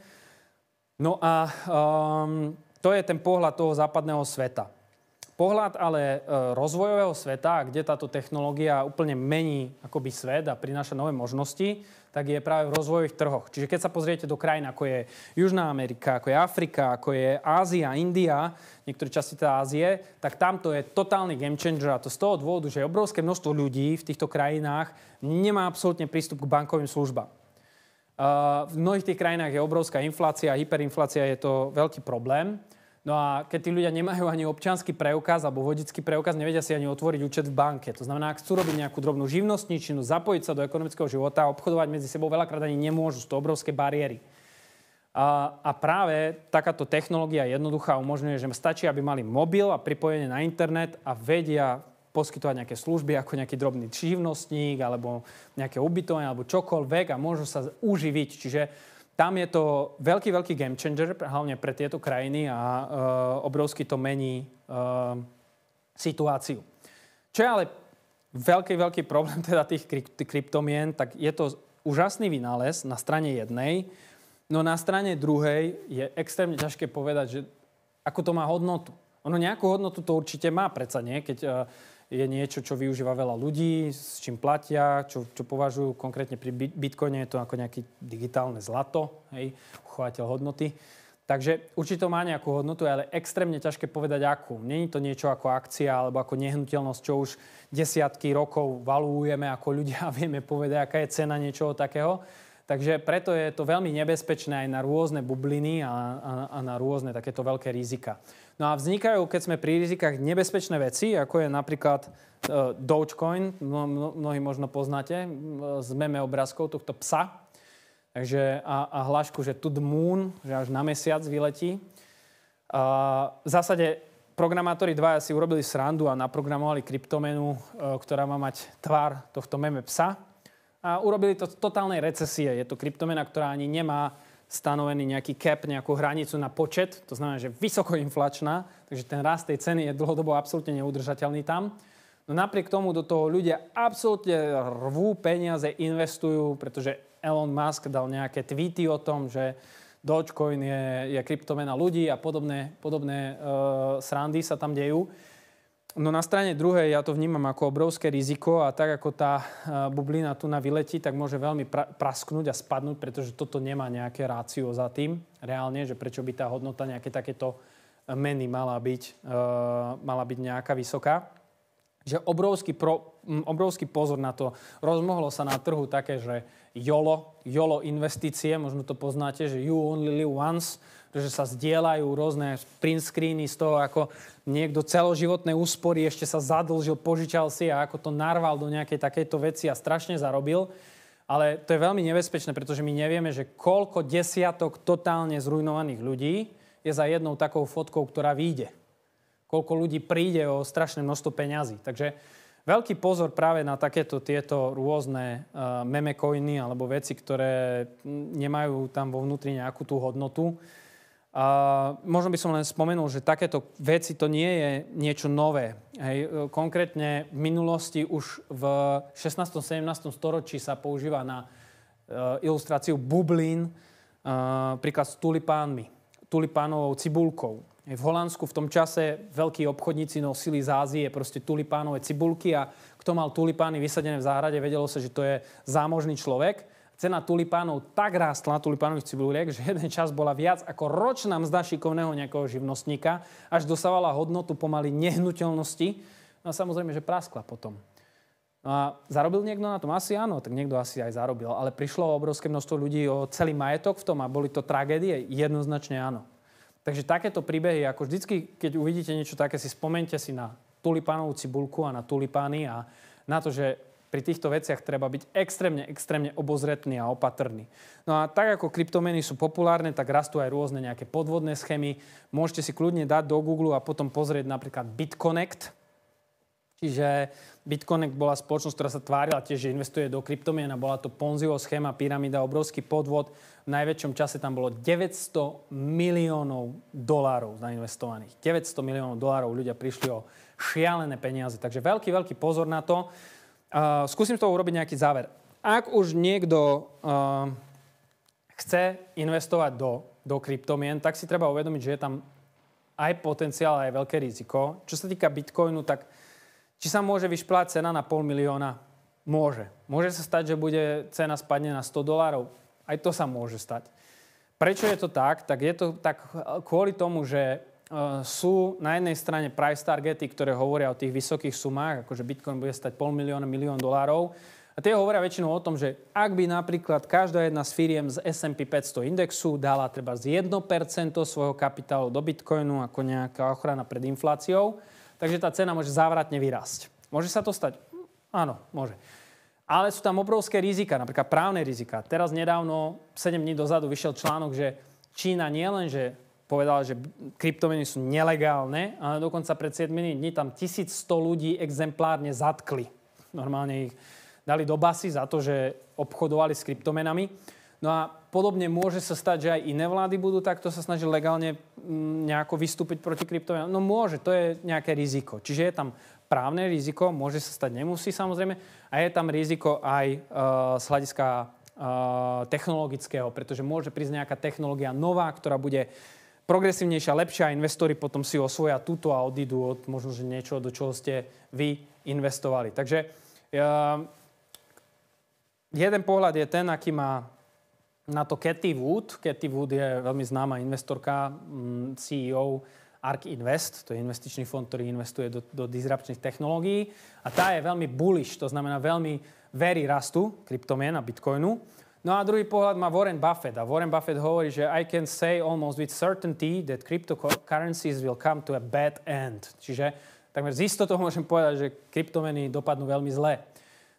No a um, to je ten pohľad toho západného sveta pohľad ale e, rozvojového sveta, kde táto technológia úplne mení akoby svet a prináša nové možnosti, tak je práve v rozvojových trhoch. Čiže keď sa pozriete do krajín, ako je Južná Amerika, ako je Afrika, ako je Ázia, India, niektoré časti tá Ázie, tak tamto je totálny game changer. A to z toho dôvodu, že obrovské množstvo ľudí v týchto krajinách nemá absolútne prístup k bankovým službám. E, v mnohých tých krajinách je obrovská inflácia, hyperinflácia je to veľký problém. No a keď tí ľudia nemajú ani občianský preukaz alebo vodický preukaz, nevedia si ani otvoriť účet v banke. To znamená, ak chcú robiť nejakú drobnú živnostníčinu, zapojiť sa do ekonomického života a obchodovať medzi sebou, veľakrát ani nemôžu. Sú to obrovské bariéry. A, a práve takáto technológia jednoduchá umožňuje, že stačí, aby mali mobil a pripojenie na internet a vedia poskytovať nejaké služby ako nejaký drobný živnostník alebo nejaké ubytovanie alebo čokoľvek a môžu sa uživiť. Čiže tam je to veľký, veľký game changer, hlavne pre tieto krajiny a e, obrovsky to mení e, situáciu. Čo je ale veľký, veľký problém teda tých kryptomien, tak je to úžasný vynález na strane jednej, no na strane druhej je extrémne ťažké povedať, že ako to má hodnotu. Ono nejakú hodnotu to určite má predsa, nie? Keď E, je niečo, čo využíva veľa ľudí, s čím platia, čo, čo považujú konkrétne pri bitcoine, je to ako nejaké digitálne zlato, hej, uchovateľ hodnoty. Takže určite má nejakú hodnotu, ale extrémne ťažké povedať akú. Není to niečo ako akcia alebo ako nehnuteľnosť, čo už desiatky rokov valujeme, ako ľudia a vieme povedať, aká je cena niečoho takého. Takže preto je to veľmi nebezpečné aj na rôzne bubliny a, a, a na rôzne takéto veľké rizika. No a vznikajú, keď sme pri rizikách, nebezpečné veci, ako je napríklad e, Dogecoin, mnohí možno poznáte, z meme obrázkov tohto psa. Takže, a, a hlášku, že to the moon, že až na mesiac vyletí. A, e, v zásade programátori dvaja si urobili srandu a naprogramovali kryptomenu, e, ktorá má mať tvár tohto meme psa. A urobili to z totálnej recesie. Je to kryptomena, ktorá ani nemá stanovený nejaký cap, nejakú hranicu na počet, to znamená, že vysokoinflačná, takže ten rast tej ceny je dlhodobo absolútne neudržateľný tam. No napriek tomu do toho ľudia absolútne rvú peniaze, investujú, pretože Elon Musk dal nejaké tweety o tom, že Dogecoin je, je kryptomena ľudí a podobné, podobné e, srandy sa tam dejú. No na strane druhej ja to vnímam ako obrovské riziko a tak ako tá e, bublina tu na vyletí, tak môže veľmi pra- prasknúť a spadnúť, pretože toto nemá nejaké rácio za tým reálne, že prečo by tá hodnota nejaké takéto meny mala byť, e, mala byť nejaká vysoká. Že obrovský, pro, obrovský pozor na to. Rozmohlo sa na trhu také, že YOLO, YOLO investície, možno to poznáte, že you only live once, že sa zdieľajú rôzne print screeny z toho, ako niekto celoživotné úspory ešte sa zadlžil, požičal si a ako to narval do nejakej takejto veci a strašne zarobil. Ale to je veľmi nebezpečné, pretože my nevieme, že koľko desiatok totálne zrujnovaných ľudí je za jednou takou fotkou, ktorá vyjde. Koľko ľudí príde o strašné množstvo peňazí. Takže veľký pozor práve na takéto tieto rôzne uh, meme coiny alebo veci, ktoré nemajú tam vo vnútri nejakú tú hodnotu. A možno by som len spomenul, že takéto veci to nie je niečo nové. Hej. E, konkrétne v minulosti už v 16. 17. storočí sa používa na e, ilustráciu bublín, e, príklad s tulipánmi, tulipánovou cibulkou. V Holandsku v tom čase veľkí obchodníci nosili z Ázie proste tulipánové cibulky a kto mal tulipány vysadené v záhrade, vedelo sa, že to je zámožný človek. Cena tulipánov tak rástla, tulipánových cibuliek, že jeden čas bola viac ako ročná mzda šikovného nejakého živnostníka, až dosávala hodnotu pomaly nehnuteľnosti. No a samozrejme, že praskla potom. No a zarobil niekto na tom? Asi áno, tak niekto asi aj zarobil. Ale prišlo obrovské množstvo ľudí o celý majetok v tom a boli to tragédie? Jednoznačne áno. Takže takéto príbehy, ako vždycky, keď uvidíte niečo také, si spomente si na tulipánovú cibulku a na tulipány a na to, že pri týchto veciach treba byť extrémne, extrémne obozretný a opatrný. No a tak ako kryptomeny sú populárne, tak rastú aj rôzne nejaké podvodné schémy. Môžete si kľudne dať do Google a potom pozrieť napríklad BitConnect. Čiže BitConnect bola spoločnosť, ktorá sa tvárila tiež, že investuje do kryptomien a bola to Ponziho schéma, pyramída, obrovský podvod. V najväčšom čase tam bolo 900 miliónov dolárov zainvestovaných. 900 miliónov dolárov ľudia prišli o šialené peniaze. Takže veľký, veľký pozor na to. Uh, skúsim z toho urobiť nejaký záver. Ak už niekto uh, chce investovať do, do kryptomien, tak si treba uvedomiť, že je tam aj potenciál, aj veľké riziko. Čo sa týka bitcoinu, tak či sa môže vyšplať cena na pol milióna? Môže. Môže sa stať, že bude cena spadne na 100 dolárov. Aj to sa môže stať. Prečo je to tak? Tak je to tak kvôli tomu, že Eh, sú na jednej strane price targety, ktoré hovoria o tých vysokých sumách, akože Bitcoin bude stať pol milióna, milión dolárov. A tie hovoria väčšinou o tom, že ak by napríklad každá jedna z firiem z S&P 500 indexu dala treba z 1% svojho kapitálu do Bitcoinu ako nejaká ochrana pred infláciou, takže tá cena môže závratne vyrásť. Môže sa to stať? Áno, môže. Ale sú tam obrovské rizika, napríklad právne rizika. Teraz nedávno, 7 dní dozadu, vyšiel článok, že Čína nie len, že povedal, že kryptomeny sú nelegálne a dokonca pred 7 dní tam 1100 ľudí exemplárne zatkli. Normálne ich dali do basy za to, že obchodovali s kryptomenami. No a podobne môže sa stať, že aj iné vlády budú takto sa snažiť legálne mm, nejako vystúpiť proti kryptomenám. No môže, to je nejaké riziko. Čiže je tam právne riziko, môže sa stať, nemusí samozrejme, a je tam riziko aj e, z hľadiska e, technologického, pretože môže prísť nejaká technológia nová, ktorá bude progresívnejšia, lepšia a investori potom si osvoja túto a odídu od možno, že niečo, do čoho ste vy investovali. Takže ehm, jeden pohľad je ten, aký má na to Cathy Wood. Cathy Wood je veľmi známa investorka, mm, CEO ARK Invest, to je investičný fond, ktorý investuje do, do disrupčných technológií. A tá je veľmi bullish, to znamená veľmi verí rastu kryptomien a bitcoinu. No a druhý pohľad má Warren Buffett. A Warren Buffett hovorí, že I can say almost with certainty that cryptocurrencies will come to a bad end. Čiže takmer z istotou môžem povedať, že kryptomeny dopadnú veľmi zle.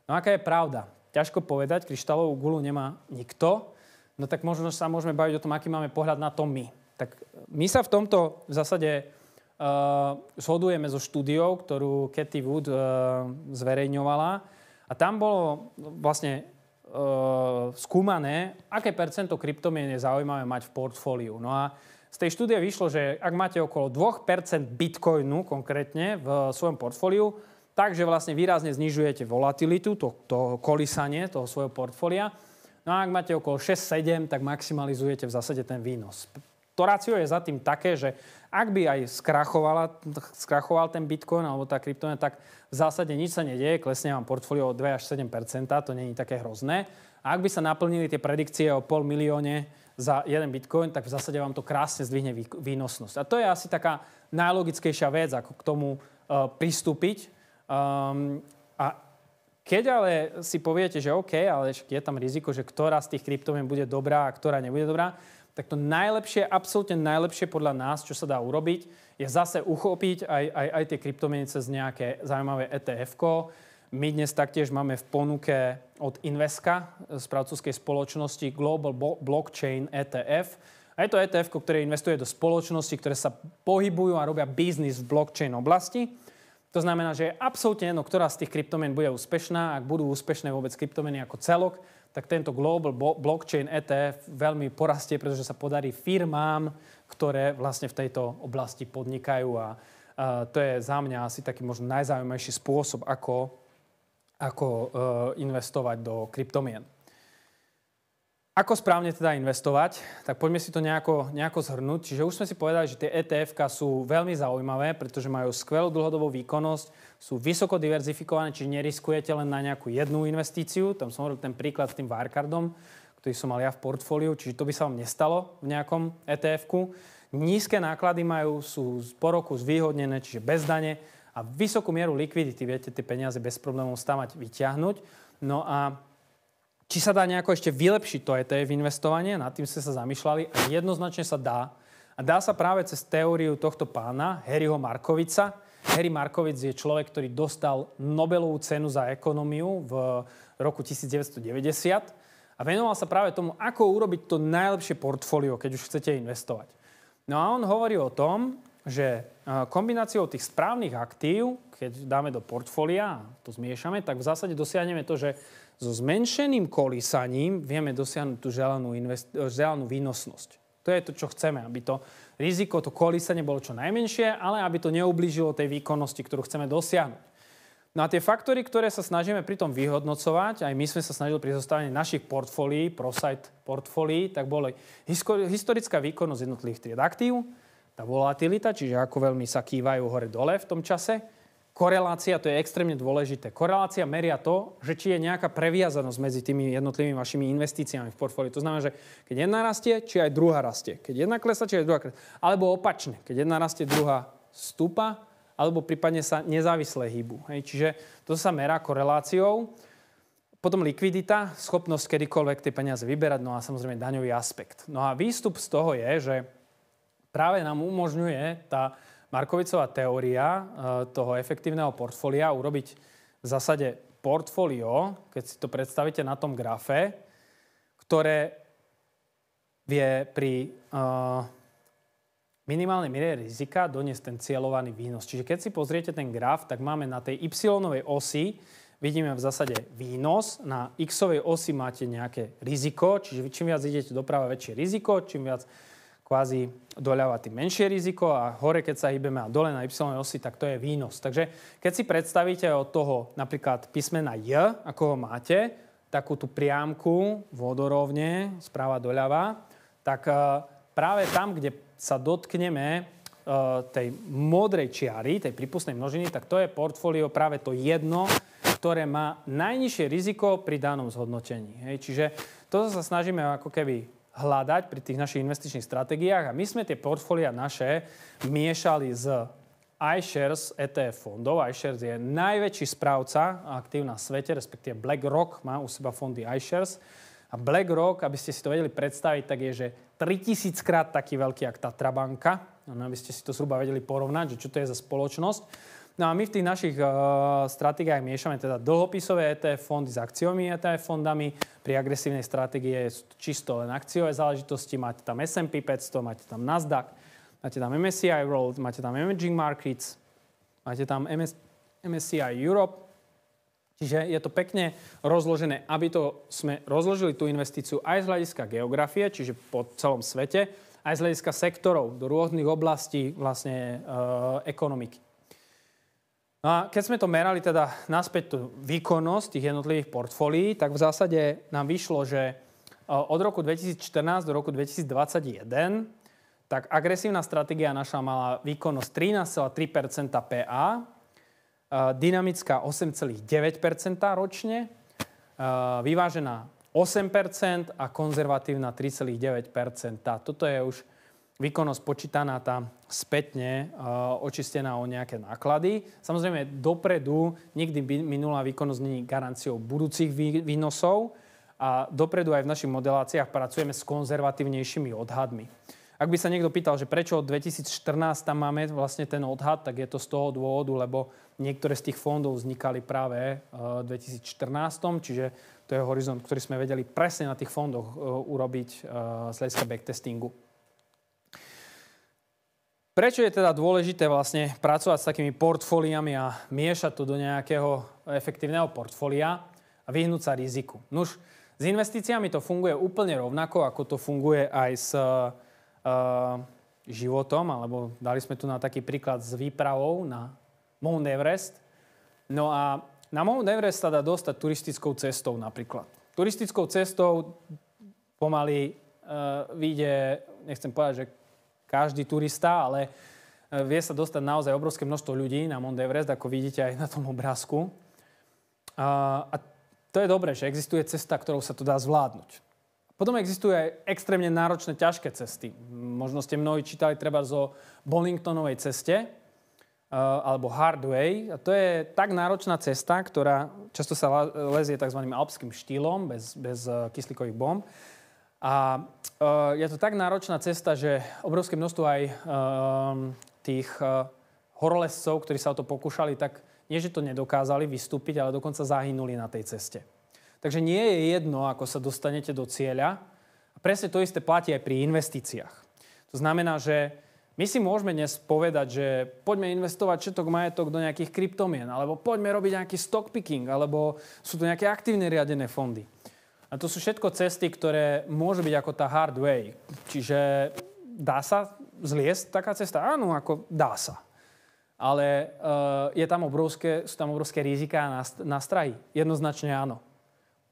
No aká je pravda? Ťažko povedať, kryštálovú gulu nemá nikto. No tak možno sa môžeme baviť o tom, aký máme pohľad na to my. Tak my sa v tomto v zásade uh, zhodujeme so štúdiou, ktorú Katy Wood uh, zverejňovala. A tam bolo no, vlastne Eh, skúmané, aké percento kryptomien je zaujímavé mať v portfóliu. No a z tej štúdie vyšlo, že ak máte okolo 2% bitcoinu konkrétne v svojom portfóliu, takže vlastne výrazne znižujete volatilitu, to, to kolísanie toho svojho portfólia. No a ak máte okolo 6-7, tak maximalizujete v zásade ten výnos. To rácio je za tým také, že ak by aj skrachoval ten bitcoin alebo tá kryptomena, tak v zásade nič sa nedieje, klesne vám portfólio o 2 až 7 to není také hrozné. A ak by sa naplnili tie predikcie o pol milióne za jeden bitcoin, tak v zásade vám to krásne zdvihne výnosnosť. A to je asi taká najlogickejšia vec, ako k tomu uh, pristúpiť. Um, a keď ale si poviete, že OK, ale je tam riziko, že ktorá z tých kryptomien bude dobrá a ktorá nebude dobrá, tak to najlepšie, absolútne najlepšie podľa nás, čo sa dá urobiť, je zase uchopiť aj, aj, aj tie kryptomeny cez nejaké zaujímavé etf -ko. My dnes taktiež máme v ponuke od Inveska e, z pracovskej spoločnosti Global Blockchain ETF. A je to ETF, ktoré investuje do spoločnosti, ktoré sa pohybujú a robia biznis v blockchain oblasti. To znamená, že je absolútne jedno, ktorá z tých kryptomien bude úspešná, ak budú úspešné vôbec kryptomeny ako celok, tak tento Global Blockchain ETF veľmi porastie, pretože sa podarí firmám, ktoré vlastne v tejto oblasti podnikajú. A to je za mňa asi taký možno najzaujímavejší spôsob, ako, ako e, investovať do kryptomien. Ako správne teda investovať? Tak poďme si to nejako, nejako zhrnúť. Čiže už sme si povedali, že tie etf sú veľmi zaujímavé, pretože majú skvelú dlhodobú výkonnosť, sú vysoko diverzifikované, čiže neriskujete len na nejakú jednu investíciu. Tam som hovoril ten príklad s tým Wirecardom, ktorý som mal ja v portfóliu, čiže to by sa vám nestalo v nejakom etf -ku. Nízke náklady majú, sú po roku zvýhodnené, čiže bez dane a vysokú mieru likvidity. Viete tie peniaze bez problémov stamať, vyťahnuť. No a či sa dá nejako ešte vylepšiť to ETF investovanie, nad tým ste sa zamýšľali a jednoznačne sa dá. A dá sa práve cez teóriu tohto pána, Harryho Markovica. Harry Markovic je človek, ktorý dostal Nobelovú cenu za ekonómiu v roku 1990 a venoval sa práve tomu, ako urobiť to najlepšie portfólio, keď už chcete investovať. No a on hovorí o tom, že e, kombináciou tých správnych aktív, keď dáme do portfólia, to zmiešame, tak v zásade dosiahneme to, že so zmenšeným kolísaním vieme dosiahnuť tú želanú, invest- eh, želanú výnosnosť. To je to, čo chceme, aby to riziko, to kolísanie bolo čo najmenšie, ale aby to neublížilo tej výkonnosti, ktorú chceme dosiahnuť. No a tie faktory, ktoré sa snažíme pritom vyhodnocovať, aj my sme sa snažili pri zostavení našich portfólií, prosite portfólií, tak boli historická výkonnosť jednotlivých tried aktív, tá volatilita, čiže ako veľmi sa kývajú hore-dole v tom čase, korelácia, to je extrémne dôležité. Korelácia meria to, že či je nejaká previazanosť medzi tými jednotlivými vašimi investíciami v portfóliu. To znamená, že keď jedna rastie, či aj druhá rastie. Keď jedna klesa, či aj druhá klesa. Alebo opačne, keď jedna rastie, druhá stúpa, alebo prípadne sa nezávisle hýbu. Hej. Čiže to sa merá koreláciou. Potom likvidita, schopnosť kedykoľvek tie peniaze vyberať, no a samozrejme daňový aspekt. No a výstup z toho je, že práve nám umožňuje tá Markovicová teória e, toho efektívneho portfólia urobiť v zásade portfólio, keď si to predstavíte na tom grafe, ktoré vie pri uh, minimálnej miere rizika doniesť ten cieľovaný výnos. Čiže keď si pozriete ten graf, tak máme na tej y osi vidíme v zásade výnos, na x osi máte nejaké riziko, čiže čím viac idete doprava, väčšie riziko, čím viac kvázi doľava tým menšie riziko a hore, keď sa hýbeme a dole na y osi, tak to je výnos. Takže keď si predstavíte od toho napríklad písmena J, ako ho máte, takú tú priamku vodorovne, správa doľava, tak e, práve tam, kde sa dotkneme e, tej modrej čiary, tej prípustnej množiny, tak to je portfólio práve to jedno, ktoré má najnižšie riziko pri danom zhodnotení. Hej. Čiže toto sa snažíme ako keby hľadať pri tých našich investičných stratégiách a my sme tie portfólia naše miešali z iShares ETF fondov. iShares je najväčší správca aktív na svete, respektíve BlackRock má u seba fondy iShares. A BlackRock, aby ste si to vedeli predstaviť, tak je, že 3000 krát taký veľký, ako Tatrabanka. No, aby ste si to zhruba vedeli porovnať, že čo to je za spoločnosť. No a my v tých našich uh, stratégiách miešame teda dlhopisové ETF fondy s akciovými ETF fondami. Pri agresívnej stratégie je čisto len akciové záležitosti. Máte tam S&P 500, máte tam Nasdaq, máte tam MSCI World, máte tam Emerging Markets, máte tam MS, MSCI Europe. Čiže je to pekne rozložené, aby to sme rozložili tú investíciu aj z hľadiska geografie, čiže po celom svete, aj z hľadiska sektorov do rôznych oblastí vlastne e, uh, ekonomiky. No a keď sme to merali teda naspäť tú výkonnosť tých jednotlivých portfólií, tak v zásade nám vyšlo, že e, od roku 2014 do roku 2021 tak agresívna stratégia naša mala výkonnosť 13,3 PA, e, dynamická 8,9 ročne, e, vyvážená 8 a konzervatívna 3,9 Toto je už výkonnosť počítaná tá spätne e, očistená o nejaké náklady. Samozrejme, dopredu nikdy minulá výkonnosť není garanciou budúcich výnosov a dopredu aj v našich modeláciách pracujeme s konzervatívnejšími odhadmi. Ak by sa niekto pýtal, že prečo od 2014 tam máme vlastne ten odhad, tak je to z toho dôvodu, lebo niektoré z tých fondov vznikali práve e, v 2014, čiže to je horizont, ktorý sme vedeli presne na tých fondoch e, urobiť z hľadiska backtestingu. Prečo je teda dôležité vlastne pracovať s takými portfóliami a miešať to do nejakého efektívneho portfólia a vyhnúť sa riziku? Nuž, s investíciami to funguje úplne rovnako, ako to funguje aj s uh, životom, alebo dali sme tu na taký príklad s výpravou na Mount Everest. No a na Mount Everest sa dá dostať turistickou cestou napríklad. Turistickou cestou pomaly uh, vyjde, nechcem povedať, že každý turista, ale e, vie sa dostať naozaj obrovské množstvo ľudí na Mount Everest, ako vidíte aj na tom obrázku. A, a to je dobré, že existuje cesta, ktorou sa to dá zvládnuť. Potom existujú aj extrémne náročné, ťažké cesty. Možno ste mnohí čítali treba zo Bollingtonovej ceste, e, alebo Hardway. A to je tak náročná cesta, ktorá často sa lezie tzv. alpským štýlom, bez, bez e, kyslíkových bomb. A e, je to tak náročná cesta, že obrovské množstvo aj ehm, tých e, horolescov, ktorí sa o to pokúšali, tak nie, že to nedokázali vystúpiť, ale dokonca zahynuli na tej ceste. Takže nie je jedno, ako sa dostanete do cieľa. A presne to isté platí aj pri investíciách. To znamená, že my si môžeme dnes povedať, že poďme investovať všetok majetok do nejakých kryptomien, alebo poďme robiť nejaký stock picking, alebo sú to nejaké aktívne riadené fondy. A to sú všetko cesty, ktoré môžu byť ako tá hard way. Čiže dá sa zliesť taká cesta? Áno, ako dá sa. Ale uh, je tam obrovské, sú tam obrovské rizika a strahy. Jednoznačne áno.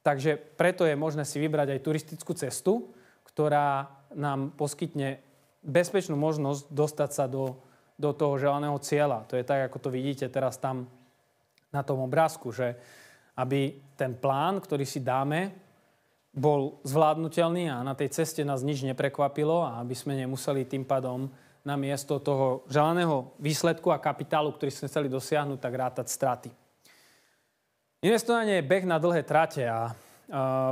Takže preto je možné si vybrať aj turistickú cestu, ktorá nám poskytne bezpečnú možnosť dostať sa do, do toho želaného cieľa. To je tak, ako to vidíte teraz tam na tom obrázku, že aby ten plán, ktorý si dáme, bol zvládnutelný a na tej ceste nás nič neprekvapilo a aby sme nemuseli tým pádom na miesto toho želaného výsledku a kapitálu, ktorý sme chceli dosiahnuť, tak rátať straty. Investovanie je beh na dlhé trate a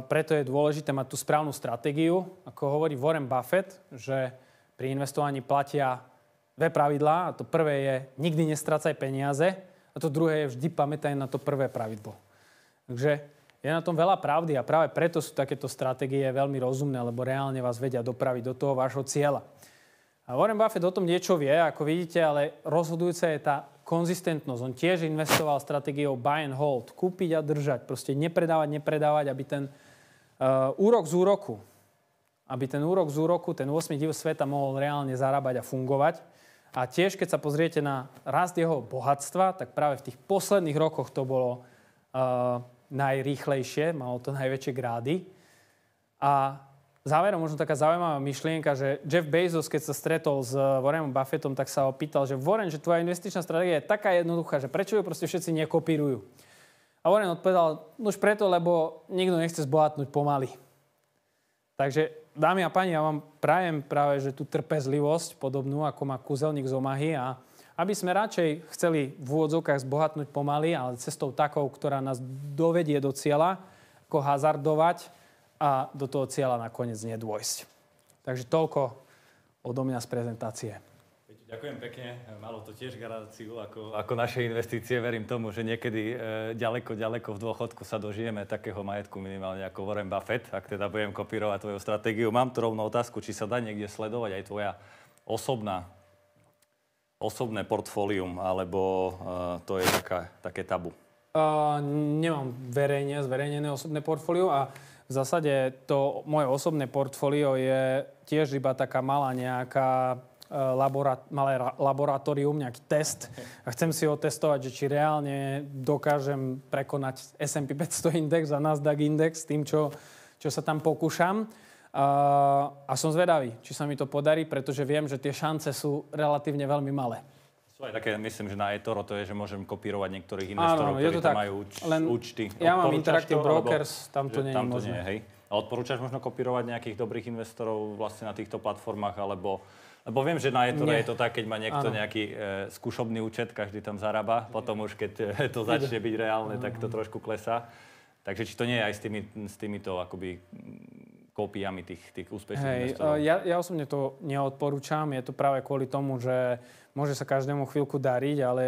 preto je dôležité mať tú správnu stratégiu. Ako hovorí Warren Buffett, že pri investovaní platia dve pravidlá. A to prvé je nikdy nestrácaj peniaze a to druhé je vždy pamätaj na to prvé pravidlo. Takže je na tom veľa pravdy a práve preto sú takéto stratégie veľmi rozumné, lebo reálne vás vedia dopraviť do toho vášho cieľa. A Warren Buffett o tom niečo vie, ako vidíte, ale rozhodujúca je tá konzistentnosť. On tiež investoval stratégiou buy and hold, kúpiť a držať, proste nepredávať, nepredávať, aby ten uh, úrok z úroku, aby ten úrok z úroku, ten 8 div sveta mohol reálne zarábať a fungovať. A tiež, keď sa pozriete na rast jeho bohatstva, tak práve v tých posledných rokoch to bolo uh, najrýchlejšie, malo to najväčšie grády. A záverom možno taká zaujímavá myšlienka, že Jeff Bezos, keď sa stretol s eh, Warrenom Buffettom, tak sa ho pýtal, že Warren, že tvoja investičná stratégia je taká jednoduchá, že prečo ju proste všetci nekopírujú? A Warren odpovedal, no už preto, lebo nikto nechce zbohatnúť pomaly. Takže, dámy a páni, ja vám prajem práve, že tú trpezlivosť podobnú, ako má kúzelník z Omahy a aby sme radšej chceli v úvodzovkách zbohatnúť pomaly, ale cestou takou, ktorá nás dovedie do cieľa, ako hazardovať a do toho cieľa nakoniec nedôjsť. Takže toľko odo mňa z prezentácie. Ďakujem pekne. Malo to tiež garanciu ako, ako naše investície. Verím tomu, že niekedy e, ďaleko, ďaleko v dôchodku sa dožijeme takého majetku minimálne ako Warren Buffett. Ak teda budem kopírovať tvoju stratégiu, mám tu rovnú otázku, či sa dá niekde sledovať aj tvoja osobná osobné portfólium, alebo e, to je taká, také tabu? Uh, nemám verejne zverejnené osobné portfólio a v zásade to moje osobné portfólio je tiež iba taká malá nejaká e, laborat, malé laboratórium, nejaký test a chcem si ho testovať, že či reálne dokážem prekonať S&P 500 index a Nasdaq index tým, čo, čo sa tam pokúšam a som zvedavý, či sa mi to podarí, pretože viem, že tie šance sú relatívne veľmi malé. Sú aj také, myslím, že na eToro to je, že môžem kopírovať niektorých investorov, Áno, ktorí to tak. majú úč- Len účty. Ja mám Interactive to, Brokers, tam to nie je možné. Nie, hej? A odporúčaš možno kopírovať nejakých dobrých investorov vlastne na týchto platformách, alebo lebo viem, že na eToro je to tak, keď má niekto ano. nejaký e, skúšobný účet, každý tam zarába, potom už keď e, to začne byť reálne, ano. tak to mm. trošku klesá. Takže či to nie je aj s, tými, s týmito akoby kópiami tých, tých úspešných Hej, investorov? Ja, ja osobne to neodporúčam. Je to práve kvôli tomu, že môže sa každému chvíľku dariť, ale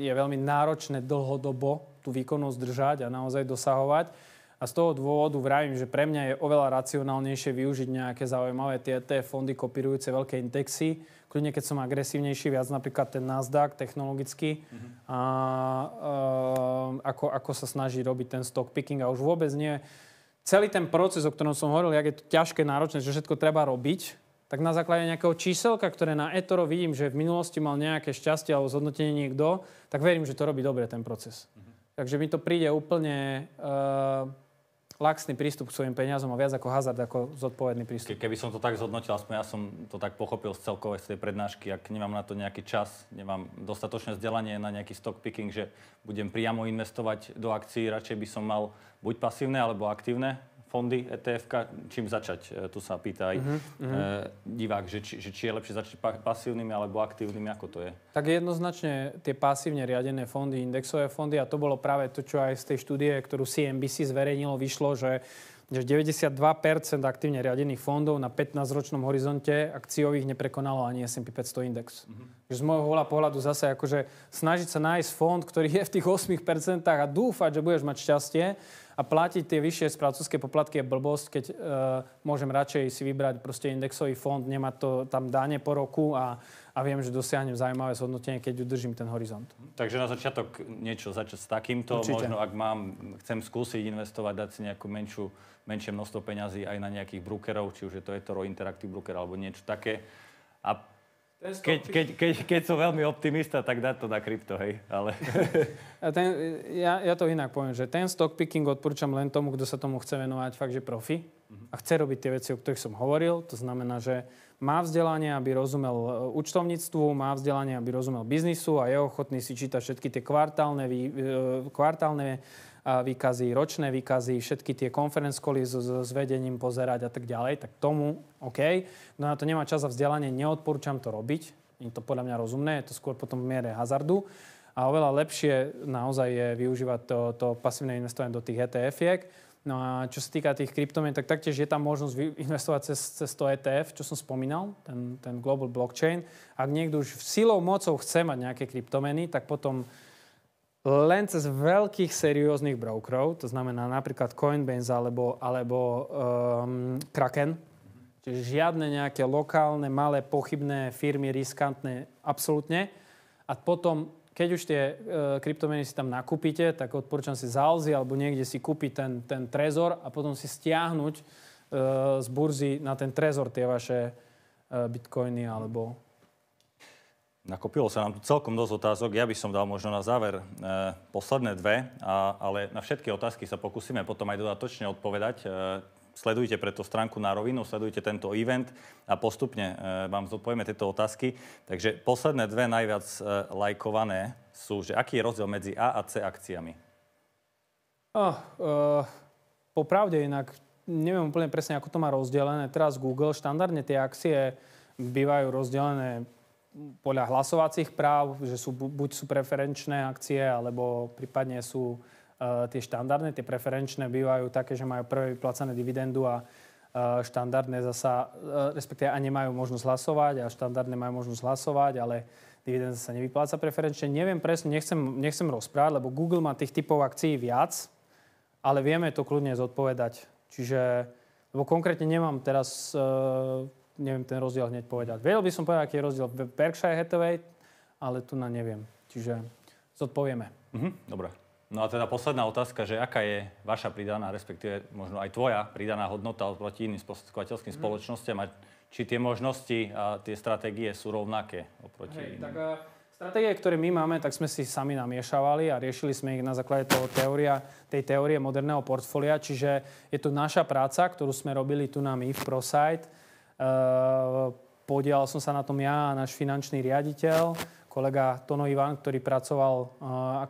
je veľmi náročné dlhodobo tú výkonnosť držať a naozaj dosahovať. A z toho dôvodu vravím, že pre mňa je oveľa racionálnejšie využiť nejaké zaujímavé tie tie fondy kopirujúce veľké indexy. Kľudne, keď som agresívnejší, viac napríklad ten Nasdaq technologicky, mm-hmm. a, a, ako, ako sa snaží robiť ten stock picking. A už vôbec nie celý ten proces, o ktorom som hovoril, jak je to ťažké, náročné, že všetko treba robiť, tak na základe nejakého číselka, ktoré na Etoro vidím, že v minulosti mal nejaké šťastie alebo zhodnotenie niekto, tak verím, že to robí dobre ten proces. Mm-hmm. Takže mi to príde úplne uh, laxný prístup k svojim peniazom a viac ako hazard, ako zodpovedný prístup. Keby som to tak zhodnotil, aspoň ja som to tak pochopil z celkovej tej prednášky, ak nemám na to nejaký čas, nemám dostatočné vzdelanie na nejaký stock picking, že budem priamo investovať do akcií, radšej by som mal buď pasívne alebo aktívne fondy, etf čím začať? E, tu sa pýta aj mm-hmm. e, mhm. divák, že či, že či je lepšie začať pasívnymi alebo aktívnymi, ako to je? Tak jednoznačne tie pasívne riadené fondy, indexové fondy, a to bolo práve to, čo aj z tej štúdie, ktorú CNBC zverejnilo, vyšlo, že že 92% aktívne riadených fondov na 15-ročnom horizonte akciových neprekonalo ani S&P 500 index. Mm-hmm. Z môjho pohľadu zase akože snažiť sa nájsť fond, ktorý je v tých 8% a dúfať, že budeš mať šťastie, a platiť tie vyššie správcovské poplatky je blbosť, keď e, môžem radšej si vybrať proste indexový fond, nemať to tam dáne po roku a, a viem, že dosiahnem zaujímavé zhodnotenie, keď udržím ten horizont. Takže na začiatok niečo začať s takýmto. Určite. Možno ak mám, chcem skúsiť investovať, dať si nejakú menšiu, menšie množstvo peňazí aj na nejakých brokerov, či už je to Etoro, Interactive Broker alebo niečo také. A keď, keď, keď, keď som veľmi optimista, tak dá to na krypto, hej. Ale... A ten, ja, ja to inak poviem, že ten stock picking odporúčam len tomu, kto sa tomu chce venovať fakt, že profi a chce robiť tie veci, o ktorých som hovoril. To znamená, že má vzdelanie, aby rozumel e, účtovníctvu, má vzdelanie, aby rozumel biznisu a je ochotný si čítať všetky tie kvartálne, e, kvartálne výkazy, ročné výkazy, všetky tie konference koly s, s vedením pozerať a tak ďalej, tak tomu OK. No na to nemá čas a vzdelanie, neodporúčam to robiť. Je to podľa mňa rozumné, je to skôr potom v miere hazardu. A oveľa lepšie naozaj je využívať to, to pasívne investovanie do tých ETF-iek. No a čo sa týka tých kryptomien, tak taktiež je tam možnosť investovať cez, cez to ETF, čo som spomínal, ten, ten Global Blockchain. Ak niekto už silou, mocou chce mať nejaké kryptomeny, tak potom len cez veľkých serióznych brokerov, to znamená napríklad Coinbase alebo, alebo um, Kraken. Čiže žiadne nejaké lokálne, malé, pochybné firmy, riskantné, absolútne. A potom, keď už tie e, kryptomeny si tam nakúpite, tak odporúčam si zalzi alebo niekde si kúpiť ten, ten trezor a potom si stiahnuť e, z burzy na ten trezor tie vaše e, bitcoiny alebo Nakopilo sa nám tu celkom dosť otázok. Ja by som dal možno na záver e, posledné dve, a, ale na všetky otázky sa pokúsime potom aj dodatočne odpovedať. E, sledujte preto stránku na rovinu, sledujte tento event a postupne e, vám zodpovieme tieto otázky. Takže posledné dve najviac e, lajkované sú, že aký je rozdiel medzi A a C akciami? Oh, e, popravde inak, neviem úplne presne, ako to má rozdelené. Teraz Google, štandardne tie akcie bývajú rozdelené podľa hlasovacích práv, že sú, buď sú preferenčné akcie, alebo prípadne sú uh, tie štandardné. Tie preferenčné bývajú také, že majú prvé vyplacané dividendu a uh, štandardné zasa, uh, respektíve ani nemajú možnosť hlasovať a štandardné majú možnosť hlasovať, ale dividenda sa nevypláca preferenčne. Neviem presne, nechcem, nechcem rozprávať, lebo Google má tých typov akcií viac, ale vieme to kľudne zodpovedať. Čiže, lebo konkrétne nemám teraz neviem ten rozdiel hneď povedať. Vedel by som povedať, aký je rozdiel v Berkshire Hathaway, ale tu na neviem. Čiže zodpovieme. Mhm, dobre. No a teda posledná otázka, že aká je vaša pridaná, respektíve možno aj tvoja pridaná hodnota oproti iným sprostredkovateľským mm. spoločnostiam a či tie možnosti a tie stratégie sú rovnaké oproti Hej, iným? Tak, stratégie, ktoré my máme, tak sme si sami namiešavali a riešili sme ich na základe toho teória, tej teórie moderného portfólia, čiže je to naša práca, ktorú sme robili tu na my v ProSite, Eh, podielal som sa na tom ja a náš finančný riaditeľ, kolega Tono Ivan, ktorý pracoval eh,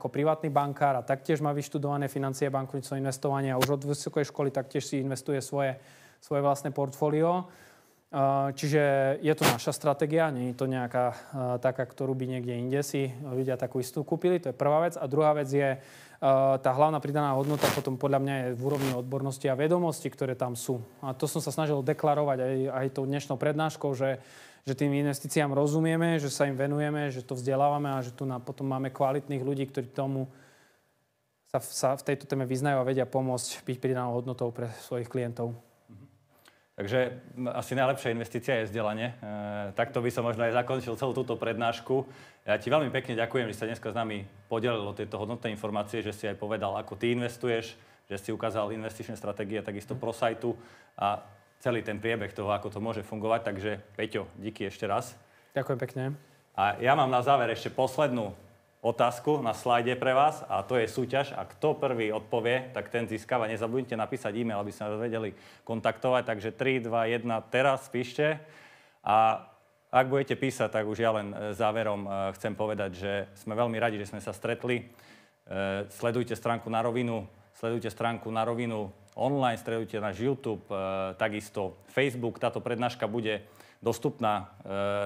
ako privátny bankár a taktiež má vyštudované financie bankovníctvo investovania a už od vysokej školy taktiež si investuje svoje, svoje vlastné portfólio. Eh, čiže je to naša stratégia, nie je to nejaká taká, ktorú by niekde inde si ľudia takú istú kúpili. To je prvá vec. A druhá vec je, Eh, tá hlavná pridaná hodnota potom podľa mňa je v úrovni odbornosti a vedomosti, ktoré tam sú. A to som sa snažil deklarovať aj, aj tou dnešnou prednáškou, že, že tým investíciám rozumieme, že sa im venujeme, že to vzdelávame a že tu na, potom máme kvalitných ľudí, ktorí tomu sa, v, sa v tejto téme vyznajú a vedia pomôcť byť pridanou hodnotou pre svojich klientov. Takže asi najlepšia investícia je vzdelanie. E, takto by som možno aj zakončil celú túto prednášku. Ja ti veľmi pekne ďakujem, že sa dneska s nami podelilo tieto hodnotné informácie, že si aj povedal, ako ty investuješ, že si ukázal investičné stratégie, takisto pro sajtu a celý ten priebeh toho, ako to môže fungovať. Takže Peťo, díky ešte raz. Ďakujem pekne. A ja mám na záver ešte poslednú otázku na slajde pre vás a to je súťaž a kto prvý odpovie, tak ten získava. Nezabudnite napísať e-mail, aby sme vedeli kontaktovať. Takže 3, 2, 1, teraz píšte. A ak budete písať, tak už ja len e, záverom e, chcem povedať, že sme veľmi radi, že sme sa stretli. E, sledujte stránku na rovinu, sledujte stránku na rovinu online, sledujte náš YouTube, takisto Facebook. Táto prednáška bude dostupná e,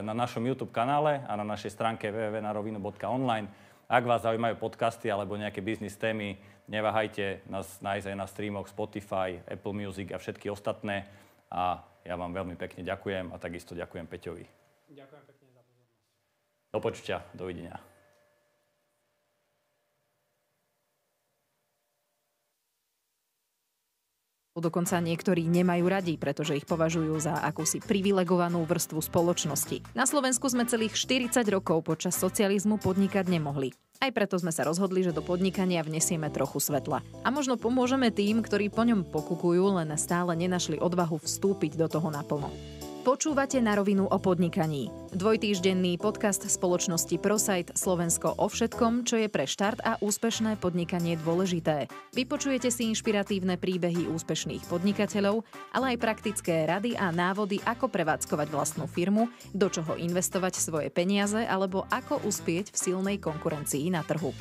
na našom YouTube kanále a na našej stránke www.narovinu.online. Ak vás zaujímajú podcasty alebo nejaké biznis témy, neváhajte nás nájsť aj na streamoch Spotify, Apple Music a všetky ostatné. A ja vám veľmi pekne ďakujem a takisto ďakujem Peťovi. Ďakujem pekne za pozornosť. Do počutia, dovidenia. dokonca niektorí nemajú radi, pretože ich považujú za akúsi privilegovanú vrstvu spoločnosti. Na Slovensku sme celých 40 rokov počas socializmu podnikať nemohli. Aj preto sme sa rozhodli, že do podnikania vnesieme trochu svetla. A možno pomôžeme tým, ktorí po ňom pokukujú, len stále nenašli odvahu vstúpiť do toho naplno. Počúvate na rovinu o podnikaní. Dvojtýždenný podcast spoločnosti Prosite Slovensko o všetkom, čo je pre štart a úspešné podnikanie dôležité. Vypočujete si inšpiratívne príbehy úspešných podnikateľov, ale aj praktické rady a návody, ako prevádzkovať vlastnú firmu, do čoho investovať svoje peniaze alebo ako uspieť v silnej konkurencii na trhu.